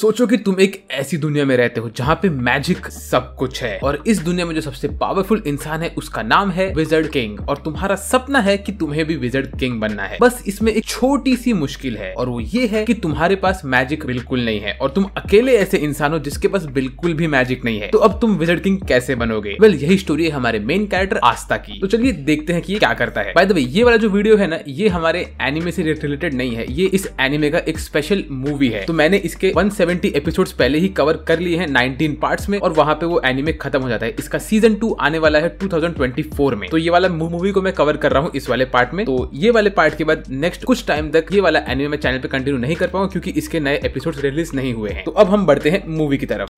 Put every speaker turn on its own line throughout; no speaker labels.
सोचो कि तुम एक ऐसी दुनिया में रहते हो जहाँ पे मैजिक सब कुछ है और इस दुनिया में जो सबसे पावरफुल इंसान है उसका नाम है विजर्ड किंग और तुम्हारा सपना है कि तुम्हें भी विजर्ड किंग बनना है बस इसमें एक छोटी सी मुश्किल है और वो ये है कि तुम्हारे पास मैजिक बिल्कुल नहीं है और तुम अकेले ऐसे इंसान हो जिसके पास बिल्कुल भी मैजिक नहीं है तो अब तुम विजर्ड किंग कैसे बनोगे वेल well, यही स्टोरी है हमारे मेन कैरेक्टर आस्था की तो चलिए देखते हैं कि ये क्या करता है बाय द वे ये वाला जो वीडियो है ना ये हमारे एनिमे से रिलेटेड नहीं है ये इस एनिमे का एक स्पेशल मूवी है तो मैंने इसके वन 170 एपिसोड्स पहले ही कवर कर लिए हैं 19 पार्ट्स में और वहां पे वो एनिमे खत्म हो जाता है इसका सीजन टू आने वाला है 2024 में तो ये वाला मूवी को मैं कवर कर रहा हूँ इस वाले पार्ट में तो ये वाले पार्ट के बाद नेक्स्ट कुछ टाइम तक ये वाला एनिमे मैं चैनल पर कंटिन्यू नहीं कर पाऊँ क्योंकि इसके नए एपिसोड रिलीज नहीं हुए हैं तो अब हम बढ़ते हैं मूवी की तरफ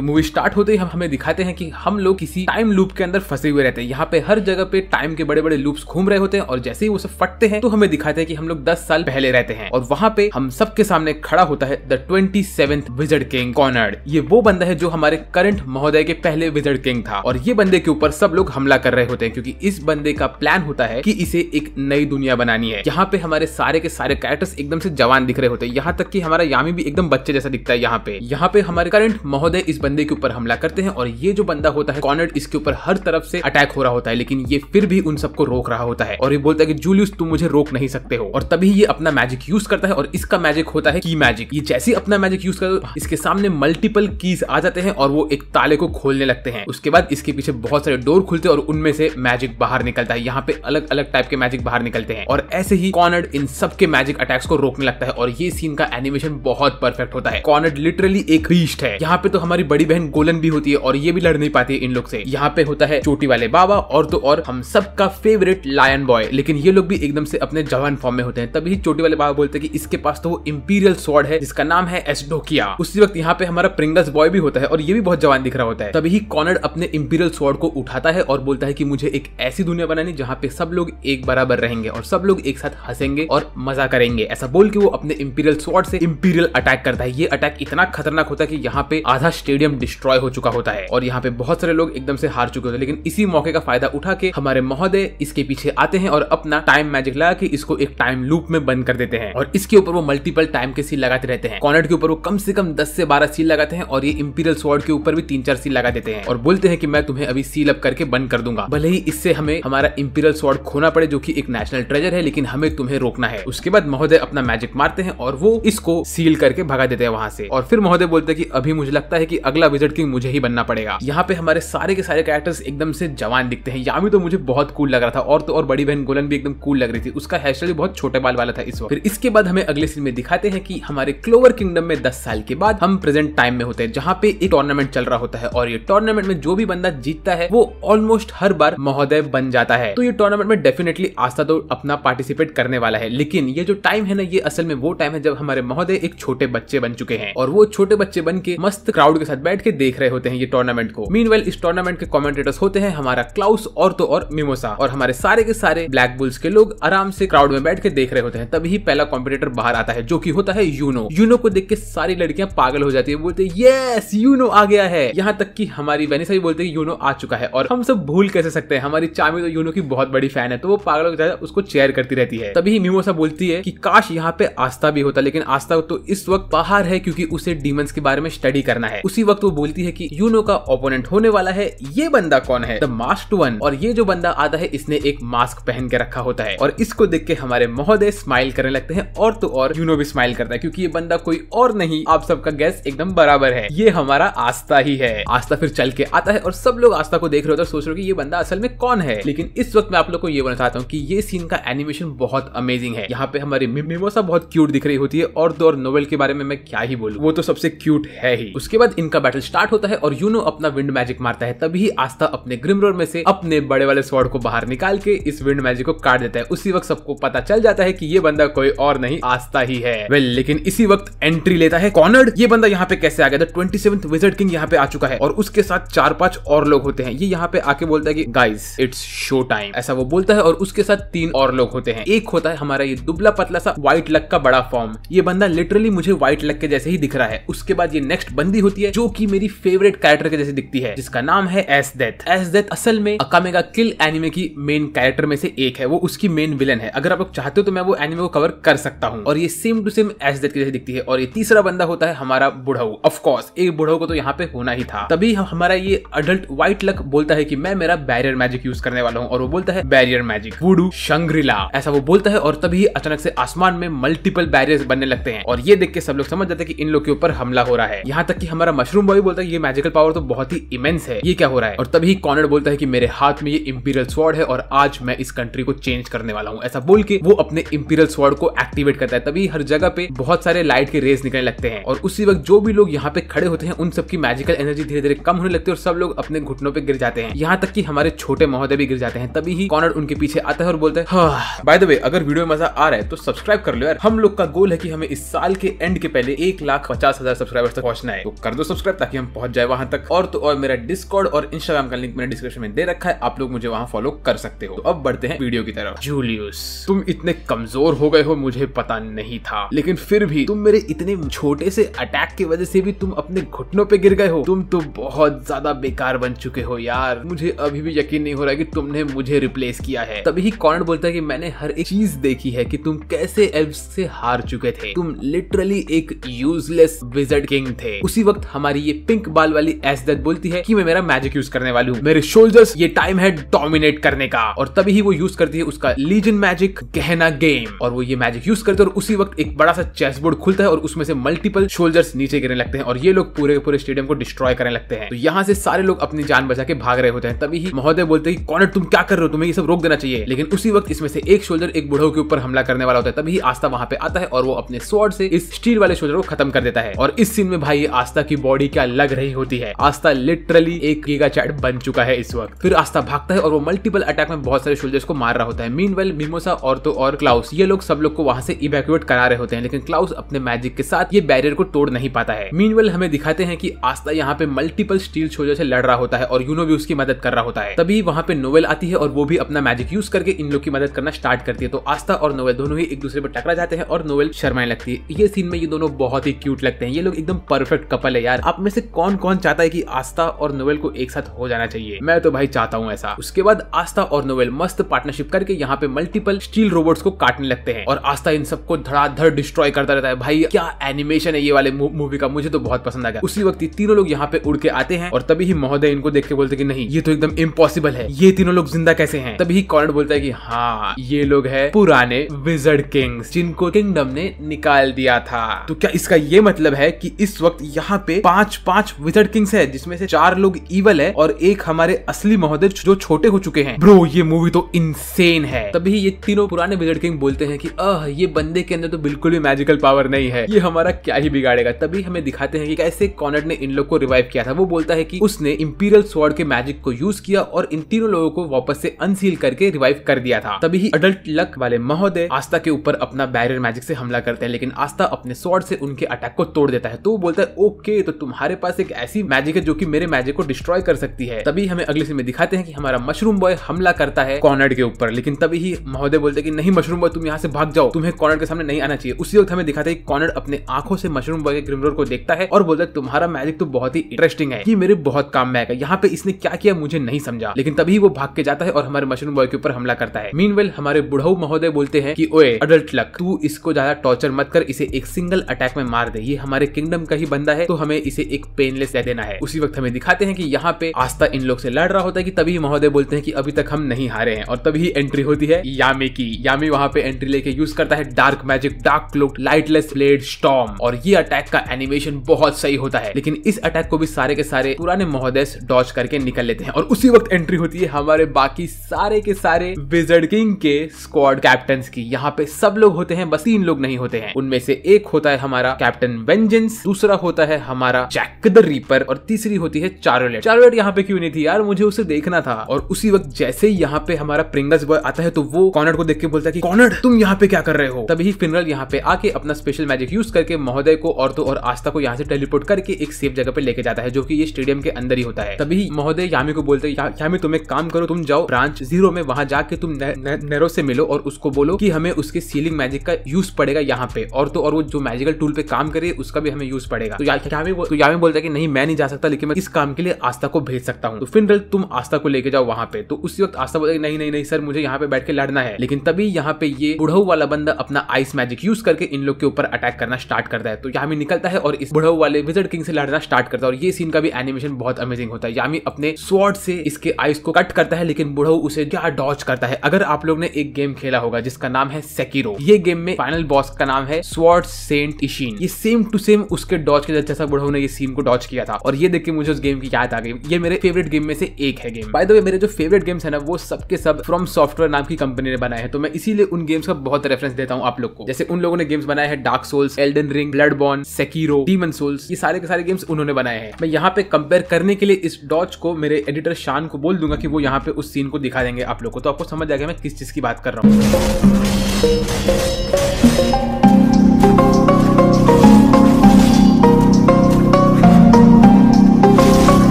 तो मूवी स्टार्ट होते ही हम हमें दिखाते हैं कि हम लोग किसी टाइम लूप के अंदर फंसे हुए रहते हैं यहाँ पे हर जगह पे टाइम के बड़े बड़े लूप्स घूम रहे होते हैं और जैसे ही वो सब फटते हैं तो हमें दिखाते हैं कि हम लोग दस साल पहले रहते हैं और वहाँ पे हम सबके सामने खड़ा होता है the twenty seven wizard king Conrad ये वो बंदा है जो हमारे करंट महोदय के पहले विजर्ड किंग था और ये बंदे के ऊपर सब लोग हमला कर रहे होते हैं क्योंकि इस बंदे का प्लान होता है कि इसे एक नई दुनिया बनानी है यहाँ पे हमारे सारे के सारे कैरेक्टर्स एकदम से जवान दिख रहे होते हैं यहाँ तक कि हमारा यामी भी एकदम बच्चे जैसा दिखता है यहाँ पे यहाँ पे हमारे करंट महोदय इस बंदे के ऊपर हमला करते हैं और ये जो बंदा होता है कॉनर्ड इसके ऊपर हर तरफ से अटैक हो रहा होता है लेकिन ये फिर भी उन सबको रोक रहा होता है और ये बोलता है कि जूलियस तुम मुझे रोक नहीं सकते हो और तभी ये अपना मैजिक यूज करता है और इसका मैजिक होता है की मैजिक ये जैसे अपना मैजिक यूज कर इसके सामने मल्टीपल कीज आ जाते हैं और वो एक ताले को खोलने लगते हैं उसके बाद इसके पीछे बहुत सारे डोर खुलते हैं और उनमें से मैजिक बाहर निकलता है यहाँ पे अलग अलग टाइप के मैजिक बाहर निकलते हैं और ऐसे ही कॉनर्ड इन सबके मैजिक अटैक्स को रोकने लगता है और ये सीन का एनिमेशन बहुत परफेक्ट होता है कॉनर्ड लिटरली एक बीस्ट है यहाँ पे तो हमारी बड़ी बड़ी बहन गोलन भी होती है और ये भी लड़ नहीं पाती है इन लोग से यहाँ पे होता है चोटी वाले बाबा और तो और हम सबका फेवरेट लायन बॉय लेकिन ये लोग भी एकदम से अपने जवान फॉर्म में होते हैं तभी चोटी वाले बाबा बोलते हैं कि इसके पास तो वो इम्पीरियल स्वॉर्ड है जिसका नाम है एसडोकिया उसी वक्त यहाँ पे हमारा प्रिंगस बॉय भी होता है और ये भी बहुत जवान दिख रहा होता है तभी कॉनर अपने इम्पीरियल स्वॉर्ड को उठाता है और बोलता है की मुझे एक ऐसी दुनिया बनानी जहाँ पे सब लोग एक बराबर रहेंगे और सब लोग एक साथ हंसेंगे और मजा करेंगे ऐसा बोल के वो अपने इम्पीरियल स्वॉर्ड से इम्पीरियल अटैक करता है ये अटैक इतना खतरनाक होता है कि यहाँ पे आधा स्टेडियम किंगडम डिस्ट्रॉय हो चुका होता है और यहाँ पे बहुत सारे लोग एकदम से हार चुके होते हैं लेकिन इसी मौके का फायदा उठा के हमारे महोदय इसके पीछे आते हैं और अपना टाइम मैजिक लगा के इसको एक टाइम लूप में बंद कर देते हैं और इसके ऊपर वो मल्टीपल टाइम के सील लगाते रहते हैं कॉर्नेट के ऊपर वो कम से कम दस से बारह सील लगाते हैं और ये इंपीरियल स्वॉर्ड के ऊपर भी तीन चार सील लगा देते हैं और बोलते हैं कि मैं तुम्हें अभी सील अप करके बंद कर दूंगा भले ही इससे हमें हमारा इंपीरियल स्वॉर्ड खोना पड़े जो की एक नेशनल ट्रेजर है लेकिन हमें तुम्हें रोकना है उसके बाद महोदय अपना मैजिक मारते हैं और वो इसको सील करके भगा देते हैं वहां से और फिर महोदय बोलते हैं कि अभी मुझे लगता है कि अगले अगला विजिट किंग मुझे ही बनना पड़ेगा यहाँ पे हमारे सारे के सारे कैरेक्टर्स एकदम से जवान दिखते हैं यामी तो मुझे बहुत कूल लग रहा था और तो और बड़ी बहन गोलन भी एकदम कूल लग रही थी उसका हेयर स्टाइल बहुत छोटे बाल वाला था इस वक्त फिर इसके बाद हमें अगले सीन में दिखाते हैं कि हमारे क्लोवर किंगडम में दस साल के बाद हम प्रेजेंट टाइम में होते हैं जहाँ पे एक टूर्नामेंट चल रहा होता है और ये टूर्नामेंट में जो भी बंदा जीतता है वो ऑलमोस्ट हर बार महोदय बन जाता है तो ये टूर्नामेंट में डेफिनेटली आस्था तो अपना पार्टिसिपेट करने वाला है लेकिन ये जो टाइम है ना ये असल में वो टाइम है जब हमारे महोदय एक छोटे बच्चे बन चुके हैं और वो छोटे बच्चे बन के मस्त क्राउड के साथ बैठ के देख रहे होते हैं ये टूर्नामेंट को मीन इस टूर्नामेंट के कॉमेंटेटर्स होते हैं हमारा क्लाउस और तो और मिमोसा और हमारे सारे के सारे ब्लैक बुल्स के लोग आराम से क्राउड में बैठ के देख रहे होते हैं तभी पहला कॉम्पिटेटर बाहर आता है जो की होता है यूनो यूनो को देख के सारी लड़कियां पागल हो जाती है बोलते यस यूनो आ गया है यहाँ तक की हमारी वेनिसा भी बोलते हैं यूनो आ चुका है और हम सब भूल कैसे सकते हैं हमारी चामी तो यूनो की बहुत बड़ी फैन है तो वो पागल हो जाता है उसको चेयर करती रहती है तभी मिमोसा बोलती है की काश यहाँ पे आस्था भी होता लेकिन आस्था तो इस वक्त बाहर है क्योंकि उसे डीमंस के बारे में स्टडी करना है उसी वक्त वक्त वो बोलती है कि यूनो का ओपोनेंट होने वाला है ये बंदा कौन है द मास्ट वन और ये जो बंदा आता है इसने एक मास्क पहन के रखा होता है और इसको देख के हमारे महोदय स्माइल करने लगते हैं और तो और यूनो भी स्माइल करता है क्योंकि ये बंदा कोई और नहीं आप सबका गैस एकदम बराबर है ये हमारा आस्था ही है आस्था फिर चल के आता है और सब लोग आस्था को देख रहे होते हैं सोच रहे हो कि ये बंदा असल में कौन है लेकिन इस वक्त मैं आप लोग को ये बताता हूँ की ये सीन का एनिमेशन बहुत अमेजिंग है यहाँ पे हमारी मिमोसा बहुत क्यूट दिख रही होती है और दो तो और नोवेल के बारे में मैं क्या ही बोलूँ वो तो सबसे क्यूट है ही उसके बाद इनका बैटल स्टार्ट होता है और यूनो अपना विंड मैजिक मारता है तभी आस्था अपने ग्रिमरोर में से अपने बड़े वाले स्वॉर्ड को बाहर निकाल के इस विंड मैजिक को काट देता है उसी वक्त सबको पता चल जाता है कि ये बंदा कोई और नहीं आस्था ही है वेल लेकिन इसी वक्त एंट्री लेता है कॉनर्ड ये बंदा यहाँ पे कैसे आ गया था ट्वेंटी सेवन विजर्ड किंग यहाँ पे आ चुका है और उसके साथ चार पांच और लोग होते हैं ये यहाँ पे आके बोलता है कि गाइस इट्स शो टाइम ऐसा वो बोलता है और उसके साथ तीन और लोग होते हैं एक होता है हमारा ये दुबला पतला सा व्हाइट लक का बड़ा फॉर्म ये बंदा लिटरली मुझे व्हाइट लक के जैसे ही दिख रहा है उसके बाद ये नेक्स्ट बंदी होती है जो की मेरी फेवरेट कैरेक्टर के जैसे दिखती है जिसका नाम है एस डेथ एस डेथ असल में अकामेगा किल एनिमे की मेन कैरेक्टर में से एक है वो उसकी मेन विलन है अगर आप लोग चाहते हो तो मैं वो एनिमे को कवर कर सकता हूँ और ये same to same Esdeath की जैसे दिखती है और ये तीसरा बंदा होता है हमारा बुढ़ऊ ऑफकोर्स एक बुढ़ऊ को तो यहाँ पे होना ही था तभी हमारा ये अडल्ट व्हाइट लक बोलता है की मैं मेरा बैरियर मैजिक यूज करने वाला हूँ और वो बोलता है बैरियर मैजिक वुडू शंग्रिला ऐसा वो बोलता है और तभी अचानक से आसमान में मल्टीपल बैरियर बनने लगते हैं और ये देख के सब लोग समझ जाते हैं कि इन लोग के ऊपर हमला हो रहा है यहाँ तक कि हमारा मशरूम मशरूम बॉय बोलता है ये मैजिकल पावर तो बहुत ही इमेंस है ये क्या हो रहा है और तभी कॉनर बोलता है कि मेरे हाथ में ये इम्पीरियल स्वॉर्ड है और आज मैं इस कंट्री को चेंज करने वाला हूँ ऐसा बोल के वो अपने इम्पीरियल स्वॉर्ड को एक्टिवेट करता है तभी हर जगह पे बहुत सारे लाइट के रेज निकलने लगते हैं और उसी वक्त जो भी लोग यहाँ पे खड़े होते हैं उन सबकी मैजिकल एनर्जी धीरे धीरे कम होने लगती है और सब लोग अपने घुटनों पर गिर जाते हैं यहाँ तक की हमारे छोटे महोदय भी गिर जाते हैं तभी ही कॉनर उनके पीछे आता है और बोलता है बाय द वे अगर वीडियो में मजा आ रहा है तो सब्सक्राइब कर लो यार हम लोग का गोल है की हमें इस साल के एंड के पहले एक लाख पचास हजार सब्सक्राइबर्स तक पहुंचना है तो कर दो सब्सक्राइब कर ताकि हम पहुंच जाए वहां तक और तो और मेरा डिस्कॉर्ड और इंस्टाग्राम का लिंक मैंने डिस्क्रिप्शन में दे रखा है आप लोग मुझे वहां फॉलो कर सकते हो तो अब बढ़ते हैं वीडियो की तरफ जूलियस तुम इतने कमजोर हो गए हो मुझे पता नहीं था लेकिन फिर भी तुम मेरे इतने छोटे से अटैक की वजह से भी तुम अपने घुटनों पे गिर गए हो तुम तो बहुत ज्यादा बेकार बन चुके हो यार मुझे अभी भी यकीन नहीं हो रहा है कि तुमने मुझे रिप्लेस किया है तभी कॉर्न बोलता है कि मैंने हर एक चीज देखी है कि तुम कैसे एल्व्स से हार चुके थे तुम लिटरली एक यूजलेस विजर्ड किंग थे उसी वक्त हमारी हमारी ये पिंक बाल वाली एस दत्त बोलती है कि मैं मेरा मैजिक यूज करने वाली हूँ मेरे शोल्डर्स ये टाइम है डोमिनेट करने का और तभी ही वो यूज करती है उसका लीजन मैजिक गहना गेम और वो ये मैजिक यूज करते हैं और उसी वक्त एक बड़ा सा चेस बोर्ड खुलता है और उसमें से मल्टीपल शोल्डर्स नीचे गिरने लगते हैं और ये लोग पूरे पूरे स्टेडियम को डिस्ट्रॉय करने लगते हैं तो यहाँ से सारे लोग अपनी जान बचा के भाग रहे होते हैं तभी ही महोदय बोलते हैं कॉनर तुम क्या कर रहे हो तुम्हें ये सब रोक देना चाहिए लेकिन उसी वक्त इसमें से एक शोल्डर एक बुढ़ो के ऊपर हमला करने वाला होता है तभी आस्था वहां पे आता है और वो अपने स्वॉर्ड से इस स्टील वाले शोल्डर को खत्म कर देता है और इस सीन में भाई आस्था की बॉडी क्या लग रही होती है आस्था लिटरली एक गीगा चैट बन चुका है इस वक्त फिर आस्था भागता है और वो मल्टीपल अटैक में बहुत सारे सोल्जर्स को मार रहा होता है मीन वेल मीमोसा और तो और क्लाउस ये लोग सब लोग को वहां से इवेक्यूएट करा रहे होते हैं लेकिन क्लाउस अपने मैजिक के साथ ये बैरियर को तोड़ नहीं पाता है मीन वेल हमें दिखाते हैं की आस्था यहाँ पे मल्टीपल स्टील सोल्जर से लड़ रहा होता है और यूनो भी उसकी मदद कर रहा होता है तभी वहाँ पे नोवेल आती है और वो भी अपना मैजिक यूज करके इन लोग की मदद करना स्टार्ट करती है तो आस्था और नोवेल दोनों ही एक दूसरे पर टकरा जाते हैं और नोवेल शर्माने लगती है ये सीन में ये दोनों बहुत ही क्यूट लगते हैं ये लोग एकदम परफेक्ट कपल है यार आप में से कौन कौन चाहता है कि आस्था और नोवेल को एक साथ हो जाना चाहिए मैं तो भाई चाहता हूँ ऐसा उसके बाद आस्था और नोवेल मस्त पार्टनरशिप करके यहाँ पे मल्टीपल स्टील रोबोट्स को काटने लगते हैं और आस्था इन सबको धड़ाधड़ डिस्ट्रॉय करता रहता है भाई क्या एनिमेशन है ये वाले मूवी का मुझे तो बहुत पसंद आ गया उसी वक्त तीनों लोग यहाँ पे उड़ के आते हैं और तभी ही महोदय इनको देख के बोलते कि नहीं ये तो एकदम इम्पॉसिबल है ये तीनों लोग जिंदा कैसे हैं तभी ही कॉर्नर बोलता है कि हाँ ये लोग है पुराने विजर्ड किंग्स जिनको किंगडम ने निकाल दिया था तो क्या इसका ये मतलब है कि इस वक्त यहाँ पे पांच पांच पांच विजर्ड किंग्स है जिसमें से चार लोग इवल है और एक हमारे असली महोदय जो छोटे हो चुके हैं ब्रो ये मूवी तो इनसेन है तभी ये तीनों पुराने विजर्ड किंग बोलते हैं कि अह ये बंदे के अंदर तो बिल्कुल भी मैजिकल पावर नहीं है ये हमारा क्या ही बिगाड़ेगा तभी हमें दिखाते हैं कि कैसे कॉनर ने इन लोग को रिवाइव किया था वो बोलता है कि उसने इंपीरियल स्वॉर्ड के मैजिक को यूज किया और इन तीनों लोगों को वापस से अनसील करके रिवाइव कर दिया था तभी ही अडल्ट लक वाले महोदय आस्था के ऊपर अपना बैरियर मैजिक से हमला करते हैं लेकिन आस्था अपने स्वॉर्ड से उनके अटैक को तोड़ देता है तो वो बोलता है ओके तो तुम्हारा हमारे पास एक ऐसी मैजिक है जो की मेरे मैजिक को डिस्ट्रॉय कर सकती है तभी हमें अगले सीन में दिखाते हैं कि हमारा मशरूम बॉय हमला करता है कॉर्नर के ऊपर लेकिन तभी ही महोदय बोलते कि नहीं मशरूम बॉय तुम यहाँ से भाग जाओ तुम्हें कॉर्नर के सामने नहीं आना चाहिए उसी वक्त हमें दिखाते हैं कॉर्नर अपने आंखों से मशरूम बॉय के ग्रिमरोर को देखता है और बोलता है तुम्हारा मैजिक तो बहुत ही इंटरेस्टिंग है ये मेरे बहुत काम में आएगा यहाँ पे इसने क्या किया मुझे नहीं समझा लेकिन तभी वो भाग के जाता है और हमारे मशरूम बॉय के ऊपर हमला करता है मीन हमारे बुढ़ऊ महोदय बोलते हैं कि ओए अडल्ट लक तू इसको ज्यादा टॉर्चर मत कर इसे एक सिंगल अटैक में मार दे ये हमारे किंगडम का ही बंदा है तो हमें इसे इसे एक पेनलेस दे देना है उसी वक्त हमें दिखाते हैं कि यहाँ पे आस्था इन लोग से लड़ रहा होता है कि तभी महोदय बोलते हैं कि अभी तक हम नहीं हारे हैं और तभी एंट्री होती है यामे की यामे वहाँ पे एंट्री लेके यूज करता है dark magic dark cloak lightless blade storm और ये अटैक का एनिमेशन बहुत सही होता है लेकिन इस अटैक को भी सारे के सारे पुराने महोदय डॉच करके निकल लेते हैं और उसी वक्त एंट्री होती है हमारे बाकी सारे के सारे विजर्ड किंग के स्क्वाड कैप्टन की यहाँ पे सब लोग होते हैं बस तीन लोग नहीं होते हैं उनमें से एक होता है हमारा कैप्टन वेंजेंस दूसरा होता है हमारा जैक द रीपर और तीसरी होती है चार्लेट चार्लेट यहाँ पे क्यों नहीं थी यार मुझे उसे देखना था और उसी वक्त जैसे ही यहाँ पे हमारा प्रिंगस बॉय आता है तो वो कॉनर को देख के बोलता है कि तुम यहाँ पे क्या कर रहे हो तभी फिनरल यहाँ पे आके अपना स्पेशल मैजिक यूज करके महोदय को और तो और आस्था को यहाँ से टेलीपोर्ट करके एक सेफ जगह पे लेके जाता है जो की ये स्टेडियम के अंदर ही होता है तभी महोदय यामी को बोलते हैं यामी तुम एक काम करो तुम जाओ ब्रांच जीरो में वहां जाके तुम नेरो से मिलो और उसको बोलो की हमें उसके सीलिंग मैजिक का यूज पड़ेगा यहाँ पे और तो और वो जो मैजिकल टूल पे काम करे उसका भी हमें यूज पड़ेगा तो यामिन बोलता है कि नहीं मैं नहीं जा सकता लेकिन मैं इस काम के लिए आस्था को भेज सकता हूँ तो फिर तुम आस्था को लेके जाओ वहाँ पे तो उसी वक्त आस्था बोलता है नहीं नहीं नहीं सर मुझे यहाँ पे बैठ के लड़ना है लेकिन तभी यहाँ पे ये बुढ़ऊ वाला बंदा अपना आइस मैजिक यूज करके इन लोग के ऊपर अटैक करना स्टार्ट करता है तो यामी निकलता है और इस बुढ़ऊ वाले विजर्ड किंग से लड़ना स्टार्ट करता है और ये सीन का भी एनिमेशन बहुत अमेजिंग होता है यामी अपने स्वॉर्ड से इसके आइस को कट करता है लेकिन बुढ़ऊ उसे क्या डॉच करता है अगर आप लोग ने एक गेम खेला होगा जिसका नाम है सेकिरो ये गेम में फाइनल बॉस का नाम है स्वॉर्ड सेंट इशीन ये सेम टू सेम उसके डॉच के जैसा बुढ़ऊ ने ये इस सीन को डॉच किया था और ये देख के मुझे उस गेम की याद आ गई ये मेरे फेवरेट गेम में से एक है गेम बाय द वे मेरे जो फेवरेट गेम्स है ना वो सबके सब फ्रॉम सॉफ्टवेयर नाम की कंपनी ने बनाए हैं तो मैं इसीलिए उन गेम्स का बहुत रेफरेंस देता हूँ आप लोग को जैसे उन लोगों ने गेम्स बनाए हैं Dark Souls Elden Ring Bloodborne Sekiro demon souls ये सारे के सारे गेम्स उन्होंने बनाए हैं मैं यहाँ पे कंपेयर करने के लिए इस डॉच को मेरे एडिटर शान को बोल दूंगा कि वो यहाँ पे उस सीन को दिखा देंगे आप लोग को तो आपको समझ आ गया मैं किस चीज की बात कर रहा हूँ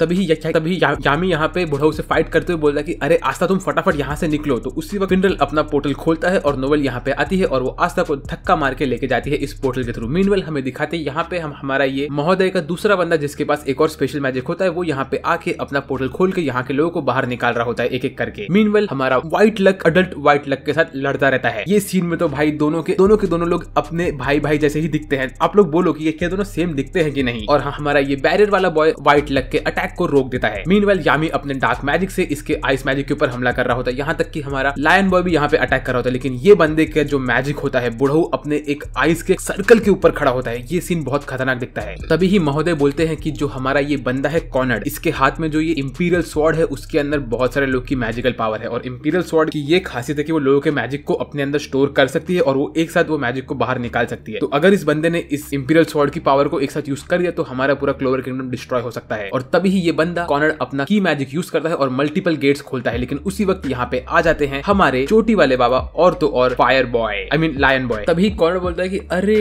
तभी या, तभी या, यामी यहाँ पे बुढ़ाऊ से फाइट करते हुए बोलता है की अरे आस्था तुम फटाफट यहाँ से निकलो तो उसी वक्त पिंडल अपना पोर्टल खोलता है और नोवेल यहाँ पे आती है और वो आस्था को धक्का मार के लेके जाती है इस पोर्टल के थ्रू मीनवेल हमें दिखाते हैं यहाँ पे हम हमारा ये महोदय का दूसरा बंदा जिसके पास एक और स्पेशल मैजिक होता है वो यहाँ पे आके अपना पोर्टल खोल के यहाँ के लोगों को बाहर निकाल रहा होता है एक एक करके मीनवेल हमारा white luck adult white luck के साथ लड़ता रहता है ये सीन में तो भाई दोनों के दोनों के दोनों लोग अपने भाई भाई जैसे ही दिखते हैं आप लोग बोलो की क्या दोनों सेम दिखते हैं कि नहीं और हाँ, हमारा ये बैरियर वाला बॉय व्हाइट लक के अटैक अटैक को रोक देता है मीन यामी अपने डार्क मैजिक से इसके आइस मैजिक के ऊपर हमला कर रहा होता है यहाँ तक की हमारा लायन बॉय भी यहाँ पे अटैक कर रहा होता है लेकिन ये बंदे का जो मैजिक होता है बुढ़ऊ अपने एक आइस के सर्कल के ऊपर खड़ा होता है ये सीन बहुत खतरनाक दिखता है तभी ही महोदय बोलते हैं कि जो हमारा ये बंदा है कॉनर्ड इसके हाथ में जो ये इंपीरियल स्वॉर्ड है उसके अंदर बहुत सारे लोग की मैजिकल पावर है और इंपीरियल स्वॉर्ड की ये खासियत है कि वो लोगों के मैजिक को अपने अंदर स्टोर कर सकती है और वो एक साथ वो मैजिक को बाहर निकाल सकती है तो अगर इस बंदे ने इस इंपीरियल स्वॉर्ड की पावर को एक साथ यूज कर दिया तो हमारा पूरा क्लोवर किंगडम डिस्ट्रॉय हो सकता है और तभी ही ये बंदा कॉनर अपना की मैजिक यूज करता है और मल्टीपल गेट्स खोलता है लेकिन उसी वक्त यहाँ पे आ जाते हैं हमारे चोटी वाले बाबा और तो और fire boy I mean lion boy तभी कॉनर बोलता है की अरे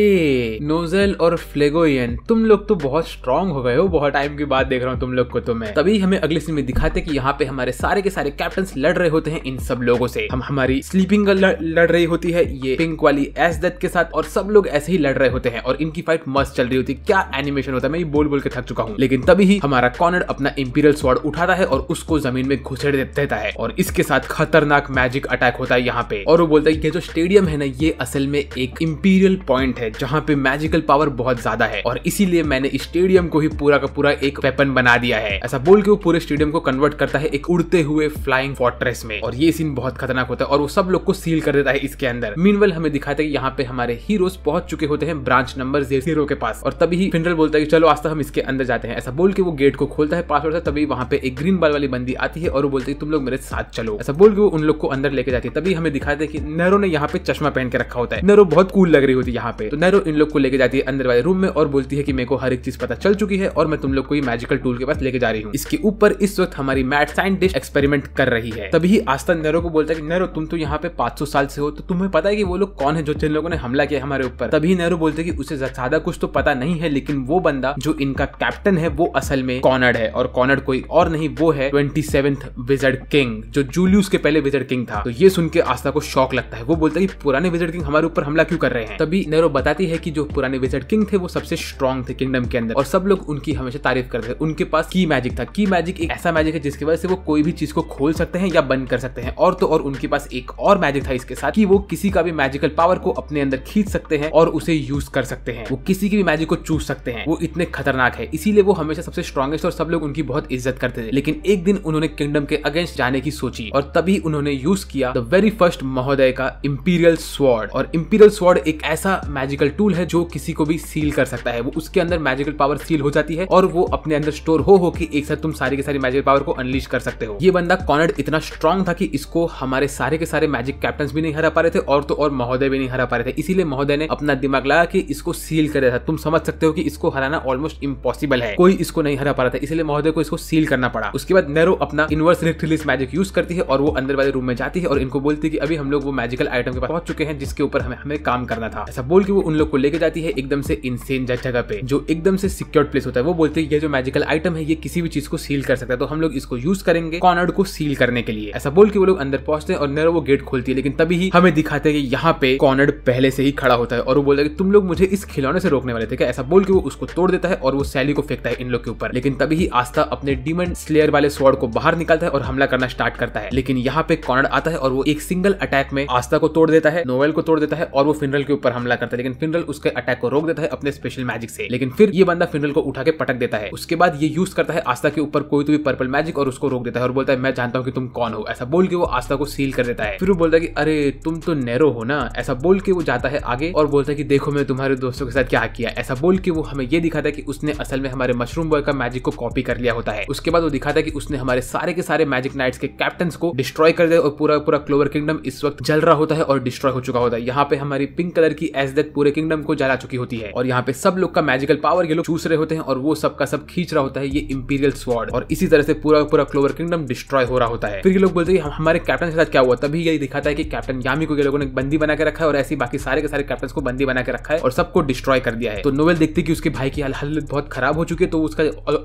नोजल और फ्लेगोयन तुम लोग तो बहुत स्ट्रांग हो गए हो बहुत टाइम की बात देख रहा हूँ तुम लोग को तो मैं तभी हमें अगले सीन में दिखाते कि यहाँ पे हमारे सारे के सारे कैप्टन लड़ रहे होते हैं इन सब लोगों से हम हमारी स्लीपिंग लड़, लड़ रही होती है ये पिंक वाली एस दत्त के साथ और सब लोग ऐसे ही लड़ रहे होते हैं और इनकी फाइट मस्त चल रही होती है क्या एनिमेशन होता है मैं बोल बोल के थक चुका हूँ लेकिन तभी ही हमारा कॉनर अपना इम्पीरियल स्वॉर्ड उठाता है और उसको जमीन में घुसेड़ देता है और इसके साथ खतरनाक मैजिक अटैक होता है यहाँ पे और वो बोलता है कि जो स्टेडियम है ना ये असल में एक इम्पीरियल पॉइंट है जहाँ पे मैजिकल पावर बहुत ज्यादा है और इसीलिए मैंने इस स्टेडियम को ही पूरा का पूरा एक वेपन बना दिया है ऐसा बोल के वो पूरे स्टेडियम को कन्वर्ट करता है एक उड़ते हुए फ्लाइंग फोर्ट्रेस में और ये सीन बहुत खतरनाक होता है और वो सब लोग को सील कर देता है इसके अंदर मीनवेल हमें दिखाते हैं यहाँ पे हमारे हीरोज पहुंच चुके होते हैं ब्रांच नंबर जीरो के पास और तभी फिनरल बोलता है चलो आज तो हम इसके अंदर जाते हैं ऐसा बोल के वो गेट को खोलता बोलता है पासवर्ड से तभी वहाँ पे एक ग्रीन बाल वाली बंदी आती है और वो बोलती है तुम लोग मेरे साथ चलो ऐसा बोल के वो उन लोग को अंदर लेके जाती है तभी हमें दिखाते कि नैरो ने यहाँ पे चश्मा पहन के रखा होता है नैरो बहुत कूल लग रही होती है यहाँ पे तो नैरो इन लोग को लेके जाती है अंदर वाले रूम में और बोलती है की मेरे को हर एक चीज पता चल चुकी है और मैं तुम लोग को मैजिकल टूल के पास लेके जा रही हूँ इसके ऊपर इस वक्त हमारी मैथ साइंटिस्ट एक्सपेरिमेंट कर रही है तभी आस्था नैरो को बोलता है की नैरो तुम तो यहाँ पे पांच साल से हो तो तुम्हें पता है की वो लोग कौन है जो जिन लोगों ने हमला किया हमारे ऊपर तभी नैरो बोलते कि उसे ज्यादा कुछ तो पता नहीं है लेकिन वो बंदा जो इनका कैप्टन है वो असल में कॉनर्ड है है और कॉनर कोई और नहीं वो है ट्वेंटी सेवेंथ विजर्ड किंग जो जूलियस के पहले विजर्ड किंग था तो ये सुन के आस्था को शौक लगता है वो बोलता है कि पुराने विजर्ड किंग हमारे ऊपर हमला क्यों कर रहे हैं तभी नेरो बताती है कि जो पुराने विजर्ड किंग थे वो सबसे स्ट्रॉन्ग थे किंगडम के अंदर और सब लोग उनकी हमेशा तारीफ करते थे उनके पास की मैजिक था की मैजिक एक ऐसा मैजिक है जिसकी वजह से वो कोई भी चीज को खोल सकते हैं या बंद कर सकते हैं और तो और उनके पास एक और मैजिक था इसके साथ कि वो किसी का भी मैजिकल पावर को अपने अंदर खींच सकते हैं और उसे यूज कर सकते हैं वो किसी की भी मैजिक को चूस सकते हैं वो इतने खतरनाक है इसीलिए वो हमेशा सबसे स्ट्रॉन्गेस्ट और सब लोग उनकी बहुत इज्जत करते थे लेकिन एक दिन उन्होंने किंगडम के अगेंस्ट जाने की सोची और तभी उन्होंने यूज किया द वेरी फर्स्ट महोदय का इम्पीरियल स्वॉर्ड और इम्पीरियल स्वॉर्ड एक ऐसा मैजिकल टूल है जो किसी को भी सील कर सकता है वो उसके अंदर मैजिकल पावर सील हो जाती है और वो अपने अंदर स्टोर हो हो कि एक साथ तुम सारी के सारी मैजिकल पावर को अनलीश कर सकते हो ये बंदा कॉनड इतना स्ट्रॉन्ग था कि इसको हमारे सारे के सारे मैजिक कैप्टन भी नहीं हरा पा रहे थे और तो और महोदय भी नहीं हरा पा रहे थे इसीलिए महोदय ने अपना दिमाग लगा कि इसको सील कर रहा था तुम समझ सकते हो कि इसको हराना ऑलमोस्ट इम्पॉसिबल है कोई इसको नहीं हरा पा रहा था इसलिए महोदय को इसको सील करना पड़ा उसके बाद नेरो अपना इनवर्स रिलीज मैजिक यूज करती है और वो अंदर वाले रूम में जाती है और इनको बोलती है कि अभी हम लोग वो मैजिकल आइटम के पास पहुंच चुके हैं जिसके ऊपर हमें हमें काम करना था ऐसा बोल के वो उन लोग को लेकर जाती है एकदम से इनसेन जगह पे जो एकदम से सिक्योर्ड प्लेस होता है वो बोलते हैं ये जो मैजिकल आइटम है ये किसी भी चीज को सील कर सकता है तो हम लोग इसको यूज करेंगे कॉनर्ड को सील करने के लिए ऐसा बोल के वो लोग अंदर पहुंचते हैं और नेरो वो गेट खोलती है लेकिन तभी ही हमें दिखाते हैं कि यहाँ पे कॉनर्ड पहले से ही खड़ा होता है और वो बोलता है कि तुम लोग मुझे इस खिलौने से रोकने वाले थे क्या ऐसा बोल के वो उसको तोड़ देता है और वो सैली को फेंकता है इन लोग के ऊपर लेकिन तभी ही आस्था अपने डीमन स्लेयर वाले स्वॉर्ड को बाहर निकालता है और हमला करना स्टार्ट करता है लेकिन यहाँ पे कॉनर आता है और वो एक सिंगल अटैक में आस्था को तोड़ देता है नोवेल को तोड़ देता है और वो फिनरल के ऊपर हमला करता है लेकिन फिनरल उसके अटैक को रोक देता है अपने स्पेशल मैजिक से लेकिन फिर ये बंदा फिनरल को उठा के पटक देता है उसके बाद ये यूज करता है आस्था के ऊपर कोई तो भी पर्पल मैजिक और उसको रोक देता है और बोलता है मैं जानता हूँ कि तुम कौन हो ऐसा बोल के वो आस्था को सील कर देता है फिर वो बोलता है कि अरे तुम तो नेरो हो ना ऐसा बोल के वो जाता है आगे और बोलता है कि देखो मैं तुम्हारे दोस्तों के साथ क्या किया ऐसा बोल के वो हमें ये दिखाता है कि उसने असल में हमारे मशरूम बॉय का मैजिक को कॉपी कर लिया होता है उसके बाद वो दिखाता है कि उसने हमारे सारे के सारे मैजिक नाइट्स के कैप्टन को डिस्ट्रॉय कर दिया और पूरा पूरा क्लोवर किंगडम इस वक्त जल रहा होता है और डिस्ट्रॉय हो चुका होता है यहाँ पे हमारी पिंक कलर की एजडेट पूरे किंगडम को जला चुकी होती है और यहाँ पे सब लोग का मैजिकल पावर ये लोग चूस रहे होते हैं और वो सबका सब खींच रहा होता है ये इंपीरियल स्वॉर्ड और इसी तरह से पूरा पूरा क्लोवर किंगडम डिस्ट्रॉय हो रहा होता है फिर ये लोग बोलते हैं हमारे कैप्टन के साथ क्या हुआ तभी यही दिखाता है कि कैप्टन यामी को ये लोगों ने बंदी बना के रखा है और ऐसी बाकी सारे के सारे कैप्टन को बंदी बना के रखा है और सबको डिस्ट्रॉय कर दिया है तो नोवेल देखते कि उसके भाई की हालत बहुत खराब हो चुकी है तो उसका